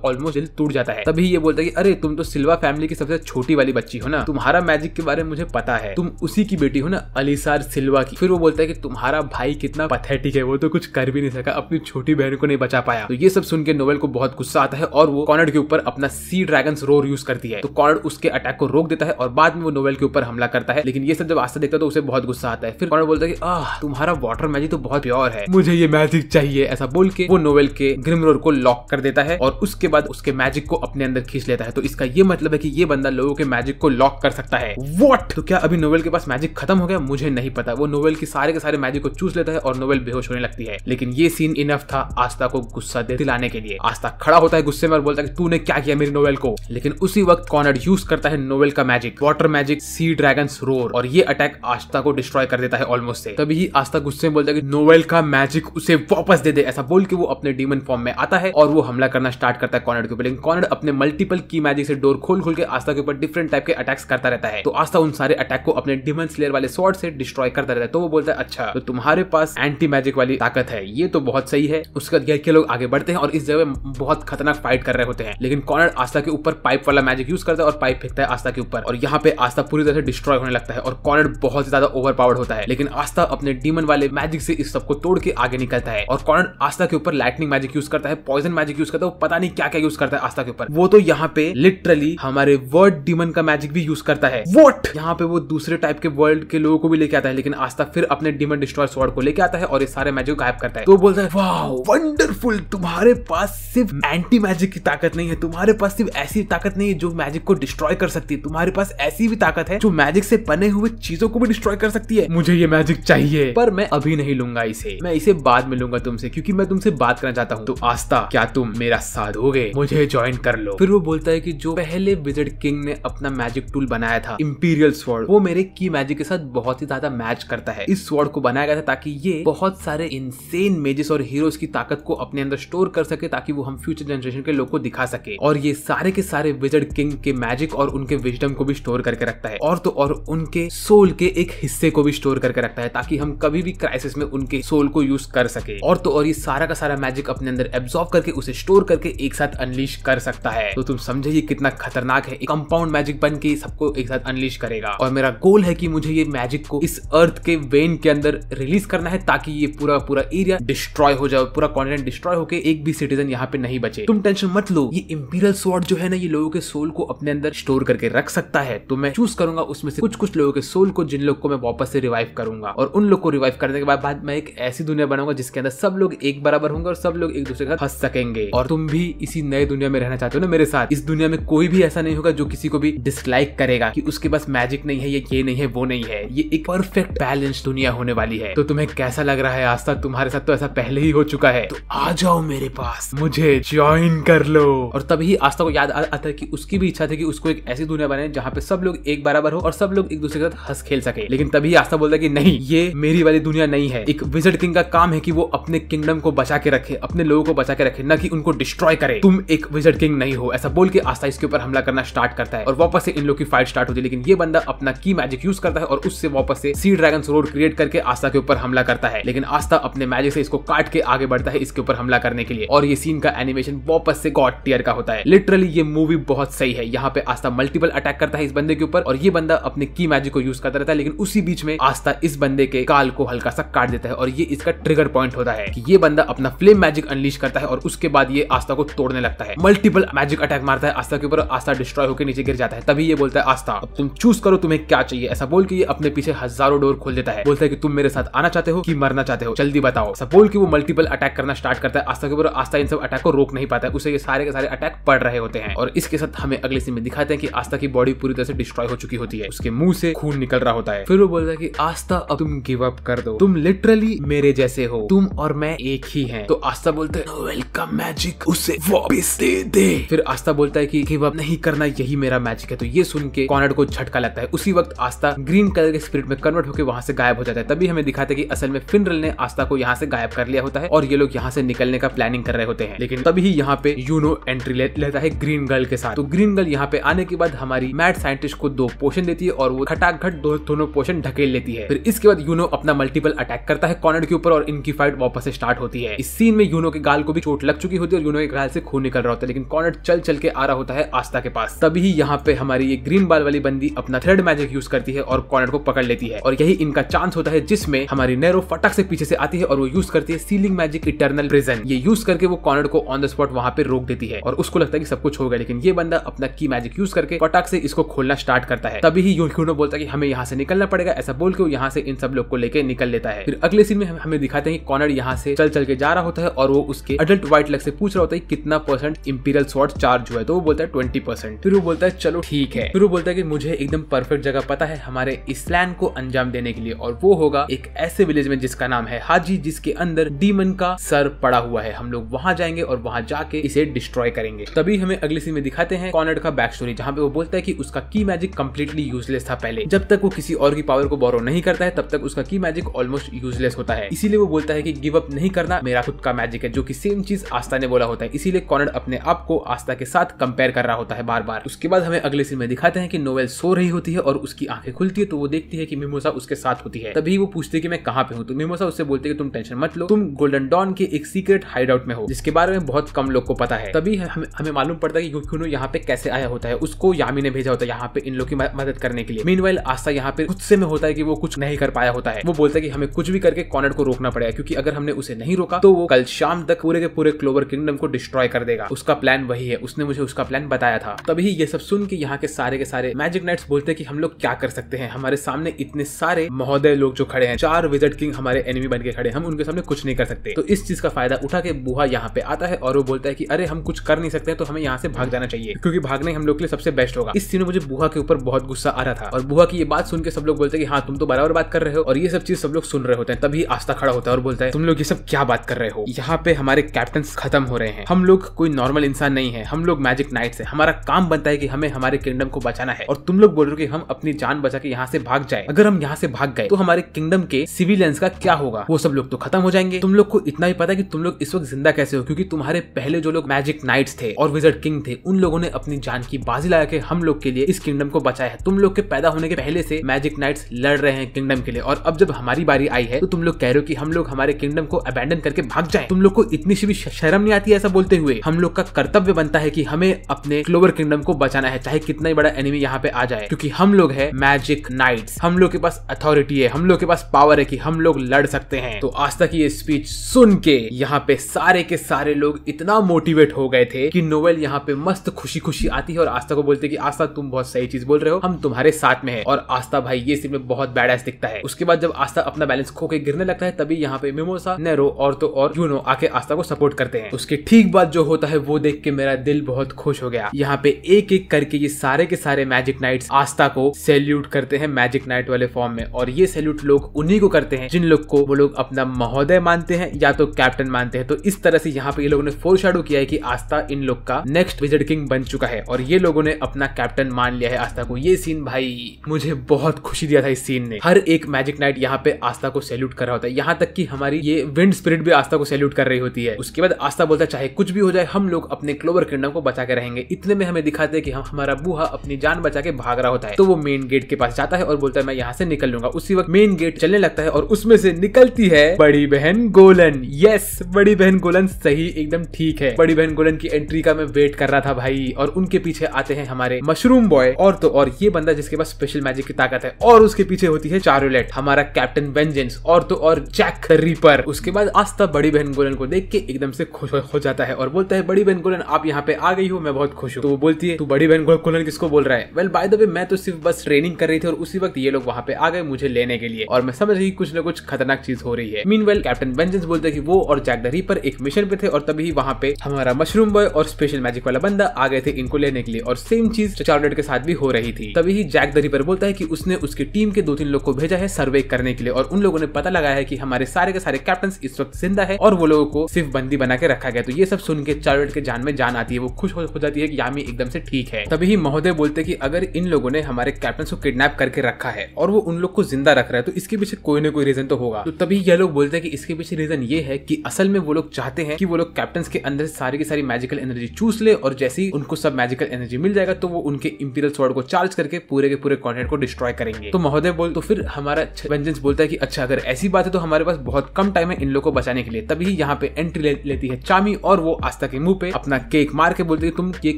ऑलमोस्ट दिल टूट जाता है तभी ये बोलता है कि अरे तुम तो सिल्वा फैमिली की सबसे छोटी वाली बच्ची हो ना तुम्हारा मैजिक के बारे में मुझे पता है तुम उसी की बेटी हो ना अलीसार सिल्वा की फिर वो बोलता है कि तुम्हारा भाई कितना पथेटिक है वो तो कुछ कर भी नहीं सका अपनी छोटी बहन को नहीं बचा पाया तो ये सब सुन के नोवेल को बहुत गुस्सा आता है और वो कॉनर्ड के ऊपर अपना सी ड्रैगन रोर यूज करती है तो कॉनर्ड उसके अटैक को रोक देता है और बाद में वो नोवेल के ऊपर हमला करता है लेकिन ये सब जब आस्था देखता है तो उसे बहुत गुस्सा आता है फिर कॉनर्ड बोलता है कि आह तुम्हारा वाटर मैजिक तो बहुत प्योर है मुझे ये मैजिक चाहिए ऐसा बोल के वो नोवेल के ग्रिमरोर को लॉक कर देता है और उसके बाद उसके के मैजिक को अपने अंदर खींच लेता है तो इसका ये मतलब है कि ये बंदा लोगों के मैजिक को लॉक कर सकता है वॉट तो क्या अभी नोवेल के पास मैजिक खत्म हो गया मुझे नहीं पता वो नोवेल की सारे के सारे मैजिक को चूस लेता है और नोवेल बेहोश होने लगती है लेकिन ये सीन इनफ था आस्था को गुस्सा दे दिलाने के लिए आस्था खड़ा होता है गुस्से में और बोलता है तूने क्या किया मेरी नोवेल को लेकिन उसी वक्त कॉनर यूज करता है नोवेल का magic water magic sea dragon roar और ये अटैक आस्था को डिस्ट्रॉय कर देता है ऑलमोस्ट से तभी आस्था गुस्से में बोलता है नोवेल का मैजिक उसे वापस दे दे ऐसा बोल के वो अपने डीमन फॉर्म में आता है और वो हमला करना स्टार्ट करता है कॉनर के पहले कॉनर अपने मल्टीपल की मैजिक से डोर खोल खोल के आस्था के ऊपर डिफरेंट टाइप के अटैक्स करता रहता है तो आस्था उन सारे अटैक को अपने डिमन स्लेयर वाले शॉर्ट से डिस्ट्रॉय करता रहता है तो वो बोलता है अच्छा तो तुम्हारे पास एंटी मैजिक वाली ताकत है ये तो बहुत सही है उसके बाद गैर के लोग आगे बढ़ते हैं और इस जगह बहुत खतरनाक फाइट कर रहे होते हैं लेकिन कॉनर आस्था के ऊपर पाइप वाला मैजिक यूज करता है और पाइप फेंकता है आस्था के ऊपर और यहाँ पे आस्था पूरी तरह से डिस्ट्रॉय होने लगता है और कॉनर बहुत ज्यादा ओवर पावर्ड होता है लेकिन आस्था अपने डीमन वाले मैजिक से इस सबको तोड़ के आगे निकलता है और कॉनर आस्था के ऊपर लाइटनिंग मैजिक यूज करता है पॉइजन मैजिक यूज करता है वो पता नहीं क्या क्या यूज करता करता है आस्था के ऊपर वो तो यहाँ पे लिटरली हमारे वर्ड डीमन का मैजिक भी यूज करता है वोट यहाँ पे वो दूसरे टाइप के वर्ल्ड के लोगों को भी लेके आता है लेकिन आस्था फिर अपने डिमन डिस्ट्रॉय स्वर्ड को लेके आता है और इस सारे मैजिक गायब करता है तो बोलता है वाह वंडरफुल तुम्हारे पास सिर्फ एंटी मैजिक की ताकत नहीं है तुम्हारे पास सिर्फ ऐसी ताकत नहीं है जो मैजिक को डिस्ट्रॉय कर सकती है तुम्हारे पास ऐसी भी ताकत है जो मैजिक से बने हुए चीजों को भी डिस्ट्रॉय कर सकती है मुझे ये मैजिक चाहिए पर मैं अभी नहीं लूंगा इसे मैं इसे बाद में लूंगा तुमसे क्योंकि मैं तुमसे बात करना चाहता हूँ तो आस्था क्या तुम मेरा साथ हो मुझे मुझे ज्वाइन कर लो फिर वो बोलता है की जो पहले विजिट किंग ने अपना मैजिक टूल बनाया था इम्पीरियल स्वर्ड वो मेरे की मैजिक के साथ बहुत ही ज्यादा मैच करता है इस स्वर्ड को बनाया गया था ताकि ये बहुत सारे इंसेन मेजेस और हीरोज की ताकत को अपने अंदर स्टोर कर सके ताकि वो हम फ्यूचर जनरेशन के लोग को दिखा सके और ये सारे के सारे विजर्ड किंग के मैजिक और उनके विजडम को भी स्टोर करके रखता है और तो और उनके सोल के एक हिस्से को भी स्टोर करके रखता है ताकि हम कभी भी क्राइसिस में उनके सोल को यूज कर सके और तो और ये सारा का सारा मैजिक अपने अंदर एब्जॉर्व करके उसे स्टोर करके एक साथ अनलीश अनलिश कर सकता है तो तुम समझे ये कितना खतरनाक है कंपाउंड मैजिक बन के सबको एक साथ अनलिश करेगा और मेरा गोल है कि मुझे ये मैजिक को इस अर्थ के वेन के अंदर रिलीज करना है ताकि ये पूरा पूरा एरिया डिस्ट्रॉय हो जाए पूरा कॉन्टिनेंट डिस्ट्रॉय होकर एक भी सिटीजन यहाँ पे नहीं बचे तुम टेंशन मत लो ये इम्पीरियल स्वॉर्ड जो है ना ये लोगों के सोल को अपने अंदर स्टोर करके रख सकता है तो मैं चूज करूंगा उसमें से कुछ कुछ लोगों के सोल को जिन लोग को मैं वापस से रिवाइव करूंगा और उन लोग को रिवाइव करने के बाद मैं एक ऐसी दुनिया बनाऊंगा जिसके अंदर सब लोग एक बराबर होंगे और सब लोग एक दूसरे के साथ हंस सकेंगे और तुम भी इसी नए दुनिया दुनिया में रहना चाहते हो ना मेरे साथ इस दुनिया में कोई भी ऐसा नहीं होगा जो किसी को भी डिसलाइक करेगा कि उसके पास मैजिक नहीं है ये ये नहीं है वो नहीं है ये एक परफेक्ट बैलेंस दुनिया होने वाली है तो तुम्हें कैसा लग रहा है आज तक तुम्हारे साथ तो ऐसा पहले ही हो चुका है तो आ जाओ मेरे पास मुझे ज्वाइन कर लो और तभी आस्था को याद आता है कि उसकी भी इच्छा थी कि उसको एक ऐसी दुनिया बने जहाँ पे सब लोग एक बराबर हो और सब लोग एक दूसरे के साथ हंस खेल सके लेकिन तभी आस्था बोलता है कि नहीं ये मेरी वाली दुनिया नहीं है एक विजिट किंग का काम है कि वो अपने किंगडम को बचा के रखे अपने लोगों को बचा के रखे ना कि उनको डिस्ट्रॉय करे तुम एक विजर्ड किंग नहीं हो ऐसा बोल के आस्था इसके ऊपर हमला करना स्टार्ट करता है और वापस से इन लोग की फाइट स्टार्ट होती है लेकिन ये बंदा अपना की मैजिक यूज करता है और उससे वापस से सी ड्रैगन रोड क्रिएट करके आस्था के ऊपर हमला करता है लेकिन आस्था अपने मैजिक से इसको काट के आगे बढ़ता है इसके ऊपर हमला करने के लिए और ये सीन का एनिमेशन वापस से गॉड टीयर का होता है लिटरली ये मूवी बहुत सही है यहाँ पे आस्था मल्टीपल अटैक करता है इस बंदे के ऊपर और ये बंदा अपने की मैजिक को यूज करता रहता है लेकिन उसी बीच में आस्था इस बंदे के काल को हल्का सा काट देता है और ये इसका ट्रिगर पॉइंट होता है कि ये बंदा अपना फ्लेम मैजिक अनलीश करता है और उसके बाद ये आस्था को तोड़ने लगता है है मल्टीपल मैजिक अटैक मारता है आस्था के ऊपर आस्था डिस्ट्रॉय होकर नीचे गिर जाता है तभी ये बोलता है आस्था अब तुम चूज करो तुम्हें क्या चाहिए ऐसा बोल के ये अपने पीछे हजारों डोर खोल देता है बोलता है कि तुम मेरे साथ आना चाहते हो कि मरना चाहते हो जल्दी बताओ ऐसा बोल के वो मल्टीपल अटैक करना स्टार्ट करता है आस्था के ऊपर आस्था इन सब अटैक को रोक नहीं पाता है उसे ये सारे के सारे अटैक पड़ रहे होते हैं और इसके साथ हमें अगले सीन में दिखाते हैं कि आस्था की बॉडी पूरी तरह से डिस्ट्रॉय हो चुकी होती है उसके मुंह से खून निकल रहा होता है फिर वो बोलता है कि आस्था अब तुम गिव अप कर दो तुम लिटरली मेरे जैसे हो तुम और मैं एक ही है तो आस्था बोलते हैं वेलकम मैजिक उसे वापस दे दे फिर आस्था बोलता है कि गिव अप नहीं करना यही मेरा मैजिक है तो ये सुन के कॉनर्ड को झटका लगता है उसी वक्त आस्था ग्रीन कलर के स्पिरिट में कन्वर्ट होकर वहां से गायब हो जाता है तभी हमें दिखाता है कि असल में फिनरल ने आस्था को यहाँ से गायब कर लिया होता है और ये लोग यहाँ से निकलने का प्लानिंग कर रहे होते हैं लेकिन तभी ही यहाँ पे यूनो एंट्री लेता है ग्रीन गर्ल के साथ तो ग्रीन गर्ल यहाँ पे आने के बाद हमारी मैड साइंटिस्ट को दो पोषण देती है और वो खटाखट दो दोनों पोषण ढकेल लेती है फिर इसके बाद यूनो अपना मल्टीपल अटैक करता है कॉनर्ड के ऊपर और इनकी फाइट वापस स्टार्ट होती है इस सीन में यूनो के गाल को भी चोट लग चुकी होती है और यूनो के गाल से खून निकल रहा रहा होता है लेकिन कॉर्नर चल चल के आ रहा होता है आस्था के पास तभी यहाँ पे हमारी ये ग्रीन बाल वाली बंदी अपना थ्रेड मैजिक यूज करती है और कॉर्नर को पकड़ लेती है और यही इनका चांस होता है जिसमें हमारी नेरो फटक से पीछे से आती है और वो यूज करती है सीलिंग मैजिक इटर्नल प्रिजन ये यूज करके वो कॉर्नर को ऑन द स्पॉट वहां पे रोक देती है और उसको लगता है कि सब कुछ हो गया लेकिन ये बंदा अपना की मैजिक यूज करके फटाक से इसको खोलना स्टार्ट करता है तभी ही यूनो बोलता है कि हमें यहाँ से निकलना पड़ेगा ऐसा बोल के यहाँ से इन सब लोग को लेकर निकल लेता है फिर अगले सीन में हमें दिखाते हैं कॉर्नर यहाँ से चल चल के जा रहा होता है और वो उसके अडल्ट व्हाइट लग से पूछ रहा होता है कितना परसेंट इम्पीरियल स्वॉर्ड चार्ज हुआ है तो वो बोलता है ट्वेंटी परसेंट फिर वो बोलता है चलो ठीक है फिर वो बोलता है कि मुझे एकदम परफेक्ट जगह पता है हमारे इस प्लान को अंजाम देने के लिए और वो होगा एक ऐसे विलेज में जिसका नाम है हाजी जिसके अंदर डीमन का सर पड़ा हुआ है हम लोग वहां जाएंगे और वहां जाके इसे डिस्ट्रॉय करेंगे तभी हमें अगले सीन में दिखाते हैं कॉनर्ड का बैक स्टोरी जहाँ पे वो बोलता है की उसका की मैजिक कम्प्लीटली यूजलेस था पहले जब तक वो किसी और की पावर को बोरो नहीं करता है तब तक उसका की मैजिक ऑलमोस्ट यूजलेस होता है इसीलिए वो बोलता है की गिव अप नहीं करना मेरा खुद का मैजिक है जो की सेम चीज आस्था ने बोला होता है इसीलिए कॉनर्ड अपने अपने आप को आस्था के साथ कंपेयर कर रहा होता है बार बार उसके बाद हमें अगले सीन में दिखाते हैं कि नोवेल सो रही होती है और उसकी आंखें खुलती है तो वो देखती है कि मिमोसा उसके साथ होती है तभी वो पूछती है कि मैं कहाँ पे हूँ तो मिमोसा उससे बोलते कि तुम टेंशन मत लो तुम गोल्डन डॉन के एक सीक्रेट हाइड आउट में हो जिसके बारे में बहुत कम लोग को पता है तभी हमें मालूम पड़ता है कि यहाँ पे कैसे आया होता है उसको यामी ने भेजा होता है यहाँ पे इन लोग की मदद करने के लिए मीन आस्था यहाँ पे गुस्से में होता है कि वो कुछ नहीं कर पाया होता है वो बोलता है कि हमें कुछ भी करके कॉनर को रोकना पड़ेगा क्योंकि अगर हमने उसे नहीं रोका तो वो कल शाम तक पूरे के पूरे क्लोवर किंगडम को डिस्ट्रॉय कर देगा उसका प्लान वही है उसने मुझे उसका प्लान बताया था तभी ये सब सुन के यहाँ के सारे के सारे मैजिक नाइट्स बोलते कि हम लोग क्या कर सकते हैं हमारे सामने इतने सारे महोदय लोग जो खड़े हैं चार विजट किंग हमारे एनिमी बन के खड़े हम उनके सामने कुछ नहीं कर सकते तो इस चीज का फायदा उठा के बुहा यहाँ पे आता है और वो बोलता है की अरे हम कुछ कर नहीं सकते तो हमें यहाँ से भाग जाना चाहिए क्योंकि भागने हम लोग के लिए सबसे बेस्ट होगा इस सीन में मुझे बुहा के ऊपर बहुत गुस्सा आ रहा था और बुआ की ये बात सुन के सब लोग बोलते हैं कि हाँ तुम तो बराबर बात कर रहे हो और ये सब चीज सब लोग सुन रहे होते हैं तभी आस्था खड़ा होता है और बोलता है तुम लोग ये सब क्या बात कर रहे हो यहाँ पे हमारे कैप्टन खत्म हो रहे हैं हम लोग कोई नॉर्मल नॉर्मल इंसान नहीं है हम लोग मैजिक नाइट्स है हमारा काम बनता है कि हमें हमारे किंगडम को बचाना है और तुम लोग बोल रहे हो कि हम अपनी जान बचा के यहाँ से भाग जाए अगर हम यहाँ से भाग गए तो हमारे किंगडम के सिविलियंस का क्या होगा वो सब लोग तो खत्म हो जाएंगे तुम लोग को इतना ही पता है कि तुम लोग इस वक्त जिंदा कैसे हो क्योंकि तुम्हारे पहले जो लोग मैजिक नाइट्स थे और विजर्ड किंग थे उन लोगों ने अपनी जान की बाजी लगा के हम लोग के लिए इस किंगडम को बचाया है तुम लोग के पैदा होने के पहले से मैजिक नाइट्स लड़ रहे हैं किंगडम के लिए और अब जब हमारी बारी आई है तो तुम लोग कह रहे हो कि हम लोग हमारे किंगडम को अबेंडन करके भाग जाए तुम लोग को इतनी सी भी शर्म नहीं आती है ऐसा बोलते हुए हम लोग आपका कर्तव्य बनता है कि हमें अपने क्लोवर किंगडम को बचाना है चाहे कितना ही बड़ा एनिमी यहाँ पे आ जाए क्योंकि हम लोग है मैजिक नाइट्स हम लोग के पास अथॉरिटी है हम लोग के पास पावर है कि हम लोग लड़ सकते हैं तो आज की ये स्पीच सुन के यहाँ पे सारे के सारे लोग इतना मोटिवेट हो गए थे कि नोवेल यहाँ पे मस्त खुशी खुशी आती है और आस्था को बोलते की आस्था तुम बहुत सही चीज बोल रहे हो हम तुम्हारे साथ में है और आस्था भाई ये सिर्फ में बहुत बैड दिखता है उसके बाद जब आस्था अपना बैलेंस खो के गिरने लगता है तभी यहाँ पे मेमोसा नेरो और तो और यूनो आके आस्था को सपोर्ट करते हैं उसके ठीक बाद जो होता है वो देख के मेरा दिल बहुत खुश हो गया यहाँ पे एक एक करके ये सारे के सारे मैजिक नाइट आस्था को सैल्यूट करते हैं मैजिक नाइट वाले फॉर्म में और ये सैल्यूट लोग उन्हीं को करते हैं जिन लोग को वो लोग अपना महोदय मानते हैं या तो कैप्टन मानते हैं तो इस तरह से यहाँ पे ये लोगों ने फोर शेडो किया है कि आस्था इन लोग का नेक्स्ट विजिट किंग बन चुका है और ये लोगों ने अपना कैप्टन मान लिया है आस्था को ये सीन भाई मुझे बहुत खुशी दिया था इस सीन ने हर एक मैजिक नाइट यहाँ पे आस्था को सैल्यूट कर रहा होता है यहाँ तक की हमारी ये विंड स्पिरिट भी आस्था को सैल्यूट कर रही होती है उसके बाद आस्था बोलता है चाहे कुछ भी हो जाए हम लोग अपने क्लोवर किंगडम को बचा के रहेंगे इतने में हमें दिखाते हैं कि हम हमारा बुहा अपनी जान बचा के भाग रहा होता है तो वो मेन गेट के पास जाता है और बोलता है मैं यहाँ से निकल लूंगा उसी वक्त मेन गेट चलने लगता है और उसमें से निकलती है बड़ी बहन गोलन यस बड़ी बहन गोलन सही एकदम ठीक है बड़ी बहन गोलन की एंट्री का मैं वेट कर रहा था भाई और उनके पीछे आते हैं हमारे मशरूम बॉय और तो और ये बंदा जिसके पास स्पेशल मैजिक की ताकत है और उसके पीछे होती है चारोलेट हमारा कैप्टन वेंजेंस और तो और जैक रीपर उसके बाद आस्था बड़ी बहन गोलन को देख के एकदम से खुश हो जाता है और बोलता है बड़ी बड़ी बहन गोलन आप यहाँ पे आ गई हो मैं बहुत खुश हूँ तो वो बोलती है तू बड़ी बहन गोलन किसको बोल रहा है वेल बाय द वे मैं तो सिर्फ बस ट्रेनिंग कर रही थी और उसी वक्त ये लोग वहाँ पे आ गए मुझे लेने के लिए और मैं समझ रही कुछ ना कुछ खतरनाक चीज हो रही है मीन वेल कैप्टन वेंजेंस बोलते हैं कि वो और जैक द रीपर एक मिशन पे थे और तभी वहाँ पे हमारा मशरूम बॉय और स्पेशल मैजिक वाला बंदा आ गए थे इनको लेने के लिए और सेम चीज चार्लेट के साथ भी हो रही थी तभी ही जैक द रिपर बोलता है कि उसने उसकी टीम के दो तीन लोग को भेजा है सर्वे करने के लिए और उन लोगों ने पता लगाया है कि हमारे सारे के सारे कैप्टन इस वक्त जिंदा है और वो लोगों को सिर्फ बंदी बना के रखा गया तो ये सब सुन के चार्लेट कैरेक्टर के जान में जान आती है वो खुश हो जाती है कि यामी एकदम से ठीक है तभी महोदय बोलते कि अगर इन लोगों ने हमारे कैप्टन को किडनैप करके रखा है और वो उन लोग को जिंदा रख रहा है तो इसके पीछे कोई ना कोई रीजन तो होगा तो तभी यह लोग बोलते हैं कि इसके पीछे रीजन ये है कि असल में वो लोग चाहते हैं कि वो लोग कैप्टन के अंदर सारी की सारी मैजिकल एनर्जी चूस ले और जैसे ही उनको सब मैजिकल एनर्जी मिल जाएगा तो वो उनके इंपीरियल स्वर्ड को चार्ज करके पूरे के पूरे कॉन्टेंट को डिस्ट्रॉय करेंगे तो महोदय बोल तो फिर हमारा वेंजेंस बोलता है कि अच्छा अगर ऐसी बात है तो हमारे पास बहुत कम टाइम है इन लोग को बचाने के लिए तभी यहाँ पे एंट्री लेती है चामी और वो आस्था के मुंह पे अपना केक मार के बोलते तुम ये